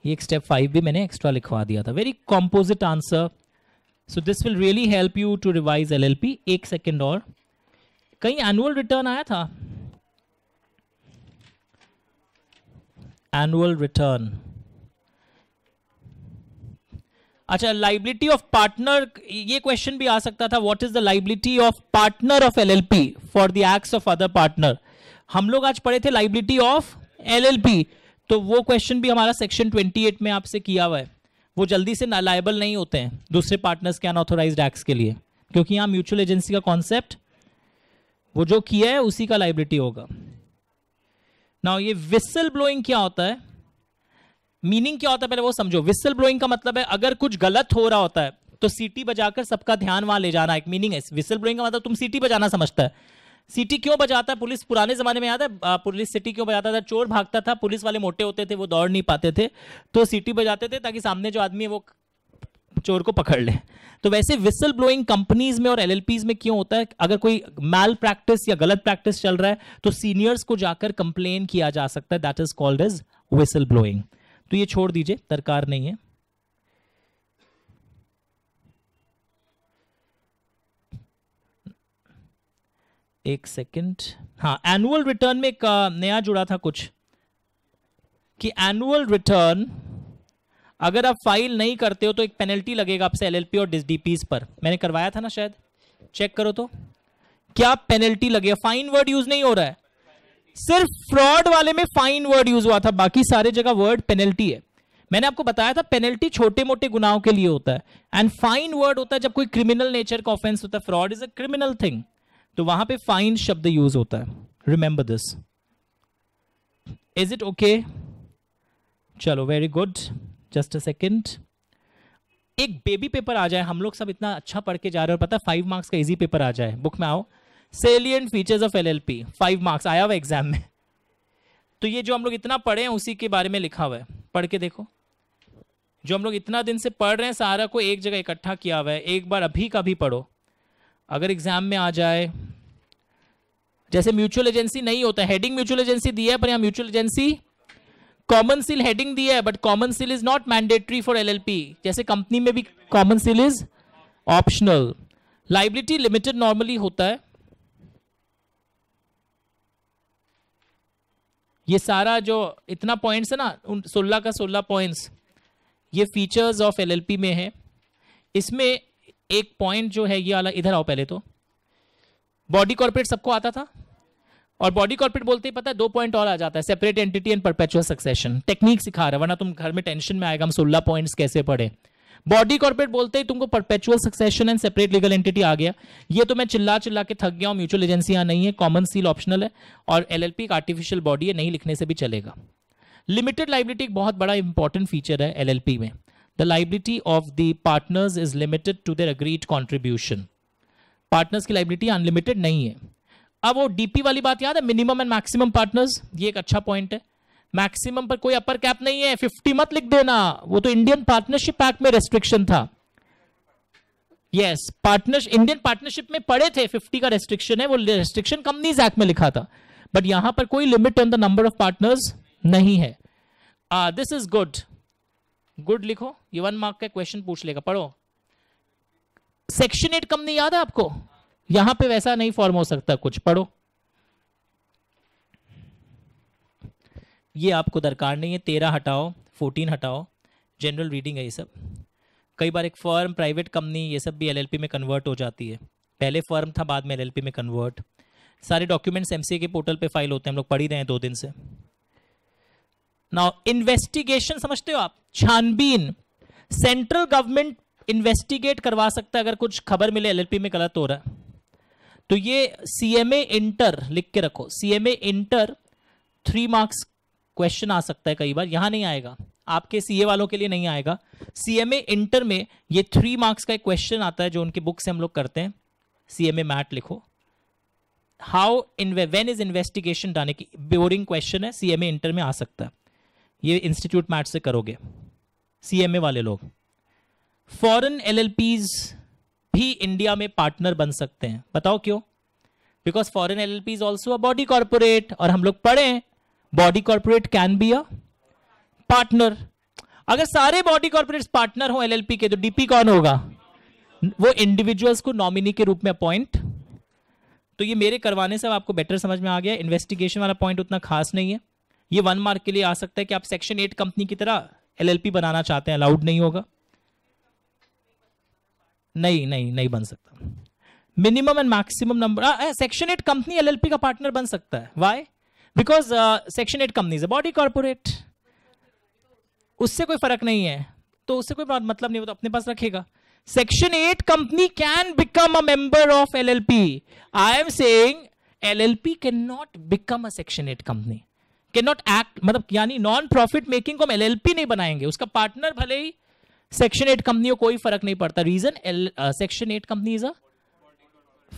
ये एक स्टेप फाइव भी मैंने एक्स्ट्रा लिखवा दिया था very composite answer so this will really help you to revise P एक सेकेंड और कहीं एनुअल रिटर्न आया था एनुअल रिटर्न अच्छा लाइबिलिटी ऑफ पार्टनर ये क्वेश्चन भी आ सकता था what is the liability of partner of LLP for the acts of other partner हम लोग आज पढ़े थे लाइबिलिटी ऑफ एलएलपी तो वो क्वेश्चन भी हमारा सेक्शन 28 में आपसे किया हुआ है वो जल्दी से लाइबल नहीं होते हैं दूसरे पार्टनर्स के अनऑथोराइज एक्ट के लिए क्योंकि यहाँ म्यूचुअल एजेंसी का कॉन्सेप्ट वो जो किया है उसी का लाइबिलिटी होगा ना ये विसल ब्लोइंग क्या होता है मीनिंग क्या होता है पहले वो समझो विसल ब्लोइंग का मतलब है अगर कुछ गलत हो रहा होता है तो सीटी बजाकर सबका ध्यान वहां ले जाना एक मीनिंग है विसल ब्लोइंग का मतलब तुम सीटी बजाना समझता है सिटी क्यों बजाता है पुलिस पुराने जमाने में याद है पुलिस सिटी क्यों बजाता था चोर भागता था पुलिस वाले मोटे होते थे वो दौड़ नहीं पाते थे तो सिटी बजाते थे ताकि सामने जो आदमी है वो चोर को पकड़ ले तो वैसे विसल ब्लोइंग कंपनीज में और एल में क्यों होता है अगर कोई मैल प्रैक्टिस या गलत प्रैक्टिस चल रहा है तो सीनियर्स को जाकर कंप्लेन किया जा सकता है that is called as whistle blowing तो ये छोड़ दीजिए दरकार नहीं है एक सेकंड हाँ एनुअल रिटर्न में एक नया जुड़ा था कुछ कि एनुअल रिटर्न अगर आप फाइल नहीं करते हो तो एक पेनल्टी लगेगा आपसे एलएलपी और डीपीज पर मैंने करवाया था ना शायद चेक करो तो क्या पेनल्टी लगेगा फाइन वर्ड यूज नहीं हो रहा है सिर्फ फ्रॉड वाले में फाइन वर्ड यूज हुआ था बाकी सारे जगह वर्ड पेनल्टी है मैंने आपको बताया था पेनल्टी छोटे मोटे गुनाहों के लिए होता है एंड फाइन वर्ड होता है जब कोई क्रिमिनल नेचर का ऑफेंस होता है fraud is a criminal thing तो वहां पे फाइन शब्द यूज होता है remember this is it okay चलो very good just a second एक बेबी पेपर आ जाए हम लोग सब इतना अच्छा पढ़ के जा रहे हो पता है फाइव मार्क्स का इजी पेपर आ जाए बुक में आओ salient features of L L P five marks आया हुआ एग्जाम में तो ये जो हम लोग इतना पढ़े हैं उसी के बारे में लिखा हुआ है पढ़ के देखो जो हम लोग इतना दिन से पढ़ रहे हैं सारा को एक जगह इकट्ठा किया हुआ है एक बार अभी का भी पढ़ो अगर एग्जाम में आ जाए जैसे म्यूचुअल एजेंसी नहीं होता हेडिंग म्यूचुअल एजेंसी दिया है पर यहाँ mutual agency common seal heading दिया है but common seal is not mandatory for LLP जैसे कंपनी में भी common seal is optional liability limited normally होता है ये सारा जो इतना पॉइंट्स है ना उन सोलह का सोलह पॉइंट्स ये फीचर्स ऑफ एलएलपी में है इसमें एक पॉइंट जो है ये वाला इधर आओ पहले तो बॉडी कॉर्पोरेट सबको आता था और बॉडी कॉर्पोरेट बोलते ही पता है दो पॉइंट और आ जाता है separate entity and perpetual succession technique सिखा रहा है वरना तुम घर में टेंशन में आएगा हम सोलह पॉइंट्स कैसे पढ़े बॉडी कॉर्पोरेट बोलते ही तुमको perpetual succession and separate legal entity आ गया ये तो मैं चिल्ला चिल्ला के थक गया हूँ म्यूचुअल एजेंसियाँ नहीं है कॉमन सील ऑप्शनल है और एल एक आर्टिफिशियल बॉडी है नहीं लिखने से भी चलेगा लिमिटेड लाइबिलिटी एक बहुत बड़ा इंपॉर्टेंट फीचर है एल में the liability of the partners is limited to their agreed contribution partners की लाइबिलिटी अनलिमिटेड नहीं है अब वो डीपी वाली बात याद है मिनिमम एंड मैक्सिमम पार्टनर्स ये एक अच्छा पॉइंट है मैक्सिमम पर कोई अपर कैप नहीं है फिफ्टी मत लिख देना वो तो इंडियन पार्टनरशिप एक्ट में रेस्ट्रिक्शन था यस पार्टनर इंडियन पार्टनरशिप में पड़े थे फिफ्टी का रेस्ट्रिक्शन है वो रेस्ट्रिक्शन कंपनीज एक्ट में लिखा था बट यहां पर कोई limit on the number of partners नहीं है दिस इज गुड गुड लिखो ये वन मार्क का क्वेश्चन पूछ लेगा पढ़ो सेक्शन एट कंपनी याद है आपको यहां पे वैसा नहीं फॉर्म हो सकता कुछ पढ़ो ये आपको दरकार नहीं है तेरह हटाओ फोर्टीन हटाओ जनरल रीडिंग है ये सब कई बार एक फर्म प्राइवेट कंपनी ये सब भी एलएलपी में कन्वर्ट हो जाती है पहले फर्म था बाद में एलएलपी में कन्वर्ट सारे डॉक्यूमेंट्स एमसीए के पोर्टल पे फाइल होते हैं हम लोग पढ़ ही रहे हैं दो दिन से नाउ इन्वेस्टिगेशन समझते हो आप छानबीन सेंट्रल गवर्नमेंट इन्वेस्टिगेट करवा सकता है अगर कुछ खबर मिले एलएलपी में गलत हो रहा है तो ये सी एम ए इंटर लिख के रखो C M A inter three marks question आ सकता है कई बार यहां नहीं आएगा आपके सीए वालों के लिए नहीं आएगा सीएमए इंटर में ये थ्री मार्क्स का एक क्वेश्चन आता है जो उनके बुक से हम लोग करते हैं सीएमए मैट लिखो how and when is investigation done की बोरिंग क्वेश्चन है सीएमए इंटर में आ सकता है ये इंस्टीट्यूट मैट से करोगे सीएमए वाले लोग फॉरेन एलएलपीज भी इंडिया में पार्टनर बन सकते हैं बताओ क्यों because foreign L L also a body corporate और हम लोग पढ़े body corporate can be a partner अगर सारे बॉडी कॉर्पोरेट पार्टनर हो एलएलपी के तो डीपी कौन होगा वो इंडिविजुअल्स को नॉमिनी के रूप में अपॉइंट तो ये मेरे करवाने से आपको बेटर समझ में आ गया इन्वेस्टिगेशन वाला पॉइंट उतना खास नहीं है ये वन मार्क के लिए आ सकता है कि आप सेक्शन एट कंपनी की तरह एलएलपी बनाना चाहते हैं अलाउड नहीं होगा नहीं नहीं नहीं बन सकता minimum and maximum number section eight company LLP का पार्टनर बन सकता है why because section eight company body corporate उससे कोई फर्क नहीं है तो उससे कोई मतलब नहीं वो तो अपने पास रखेगा section eight company can become a member of LLP I am saying LLP can not become a section eight company can not act मतलब यानी नॉन प्रॉफिट मेकिंग को हम एलएलपी नहीं बनाएंगे उसका पार्टनर भले ही सेक्शन एट कंपनी को कोई फर्क नहीं पड़ता reason section eight company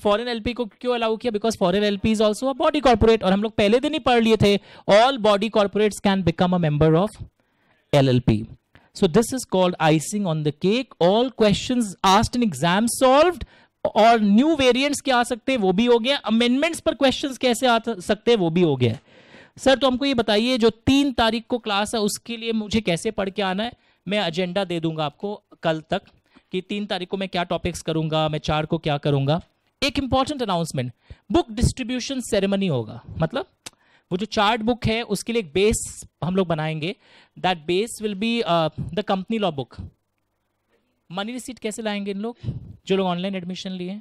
foreign LP को क्यों अलाउ किया because foreign LP is also body corporate और हम लोग पहले दिन ही पढ़ लिए थे all body corporate can become a member of P so this is called icing on the cake all question asked in exam solve और न्यू वेरियंट्स क्या आ सकते हैं वो भी हो गया अमेंडमेंट्स पर क्वेश्चन कैसे आ सकते हैं वो भी हो गया सर तो हमको ये बताइए जो तीन तारीख को क्लास है उसके लिए मुझे कैसे पढ़ के आना है मैं एजेंडा दे दूंगा आपको कल तक कि तीन तारीख को मैं क्या टॉपिक्स करूंगा मैं चार को क्या करूंगा एक important announcement book distribution ceremony होगा मतलब वो जो चार्ट बुक है उसके लिए एक बेस हम लोग बनाएंगे that base will be the company law book money receipt कैसे लाएंगे इन लोग जो लोग ऑनलाइन एडमिशन लिए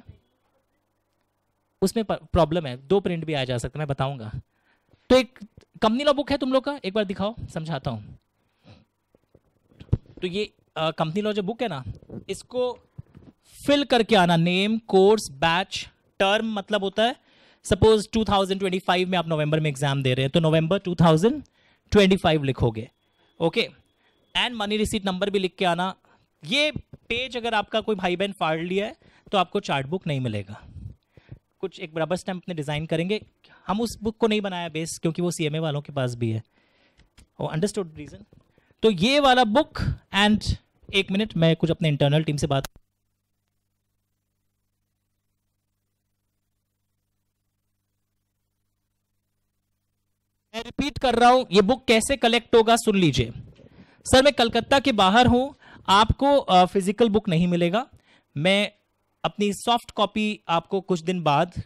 उसमें प्रॉब्लम है दो प्रिंट भी आ जा सकता मैं बताऊंगा तो एक कंपनी लॉ बुक है तुम लोग का एक बार दिखाओ समझाता हूँ तो ये कंपनी लॉ जो बुक है ना इसको फिल करके आना नेम कोर्स बैच टर्म मतलब होता है सपोज 2025 में आप नवंबर में एग्जाम दे रहे हैं तो नवंबर 2025 लिखोगे okay and money receipt number भी लिख के आना ये पेज अगर आपका कोई भाई बहन फाड़ लिया है तो आपको चार्ट बुक नहीं मिलेगा कुछ एक बराबर स्टैम्प ने डिज़ाइन करेंगे हम उस बुक को नहीं बनाया बेस क्योंकि वो सीएमए वालों के पास भी है अंडरस्टूड oh, रीज़न तो ये वाला बुक एंड एक मिनट मैं कुछ अपने इंटरनल टीम से बात मैं रिपीट कर रहा हूं ये बुक कैसे कलेक्ट होगा सुन लीजिए सर मैं कलकत्ता के बाहर हूं आपको फिजिकल बुक नहीं मिलेगा मैं अपनी सॉफ्ट कॉपी आपको कुछ दिन बाद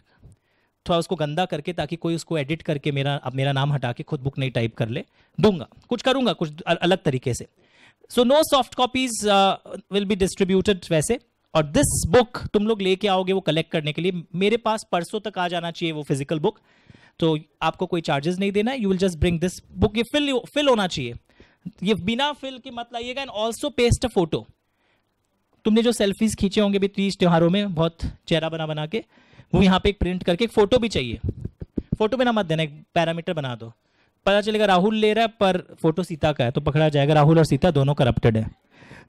थोड़ा तो उसको गंदा करके ताकि कोई उसको एडिट करके मेरा अब मेरा नाम हटा के खुद बुक नहीं टाइप कर ले दूंगा कुछ करूंगा कुछ अलग तरीके से so no soft copies will be distributed वैसे और दिस बुक तुम लोग लेके आओगे वो कलेक्ट करने के लिए मेरे पास परसों तक आ जाना चाहिए वो फिजिकल बुक तो आपको कोई चार्जेस नहीं देना you will just bring this book ये फिल फिल होना चाहिए ये बिना फिल के मत लाइएगा and also paste a photo तुमने जो सेल्फीज खींचे होंगे भी तीज त्योहारों में बहुत चेहरा बना बना के वो यहाँ पे एक प्रिंट करके एक फोटो भी चाहिए फोटो में ना मत देना एक पैरामीटर बना दो पता चलेगा राहुल ले रहा है पर फोटो सीता का है तो पकड़ा जाएगा राहुल और सीता दोनों करप्टेड है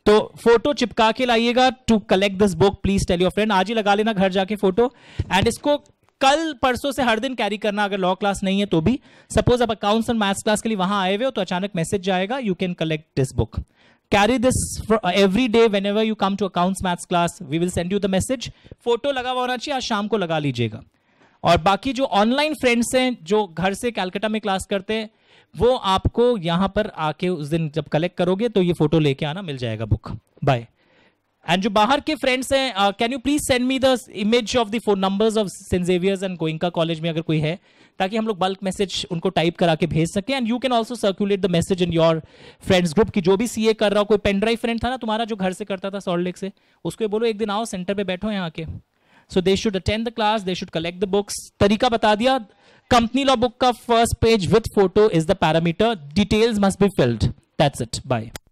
तो फोटो चिपका के लाइएगा to collect this book please tell your friend आज ही लगा लेना घर जाके फोटो एंड इसको कल परसों से हर दिन कैरी करना अगर लॉ क्लास नहीं है तो भी सपोज आप अकाउंट्स एंड मैथ्स क्लास के लिए वहां आए हुए हो तो अचानक मैसेज जाएगा you can collect this book carry this every day whenever you come to accounts maths class we will send you the message photo लगा हुआ होना चाहिए आज शाम को लगा लीजिएगा और बाकी जो ऑनलाइन फ्रेंड्स हैं जो घर से कैलकटा में क्लास करते हैं वो आपको यहाँ पर आके उस दिन जब कलेक्ट करोगे तो ये फोटो लेके आना मिल जाएगा बुक बाय एंड जो बाहर के फ्रेंड्स हैं can you please send me the image of the phone numbers of Saint Xavier's and Goenka college में अगर कोई है ताकि हम लोग बल्क मैसेज उनको टाइप करा के भेज सके and you can also circulate the message in your friends group की जो भी सीए कर रहा हो कोई पेनड्राइव फ्रेंड था ना तुम्हारा जो घर से करता था सॉल्ट लेक से उसको बोलो एक दिन आओ सेंटर पे बैठो यहाँ के so they should attend the class they should collect the books तरीका बता दिया कंपनी लॉ बुक का first page with photo is the parameter details must be filled that's it bye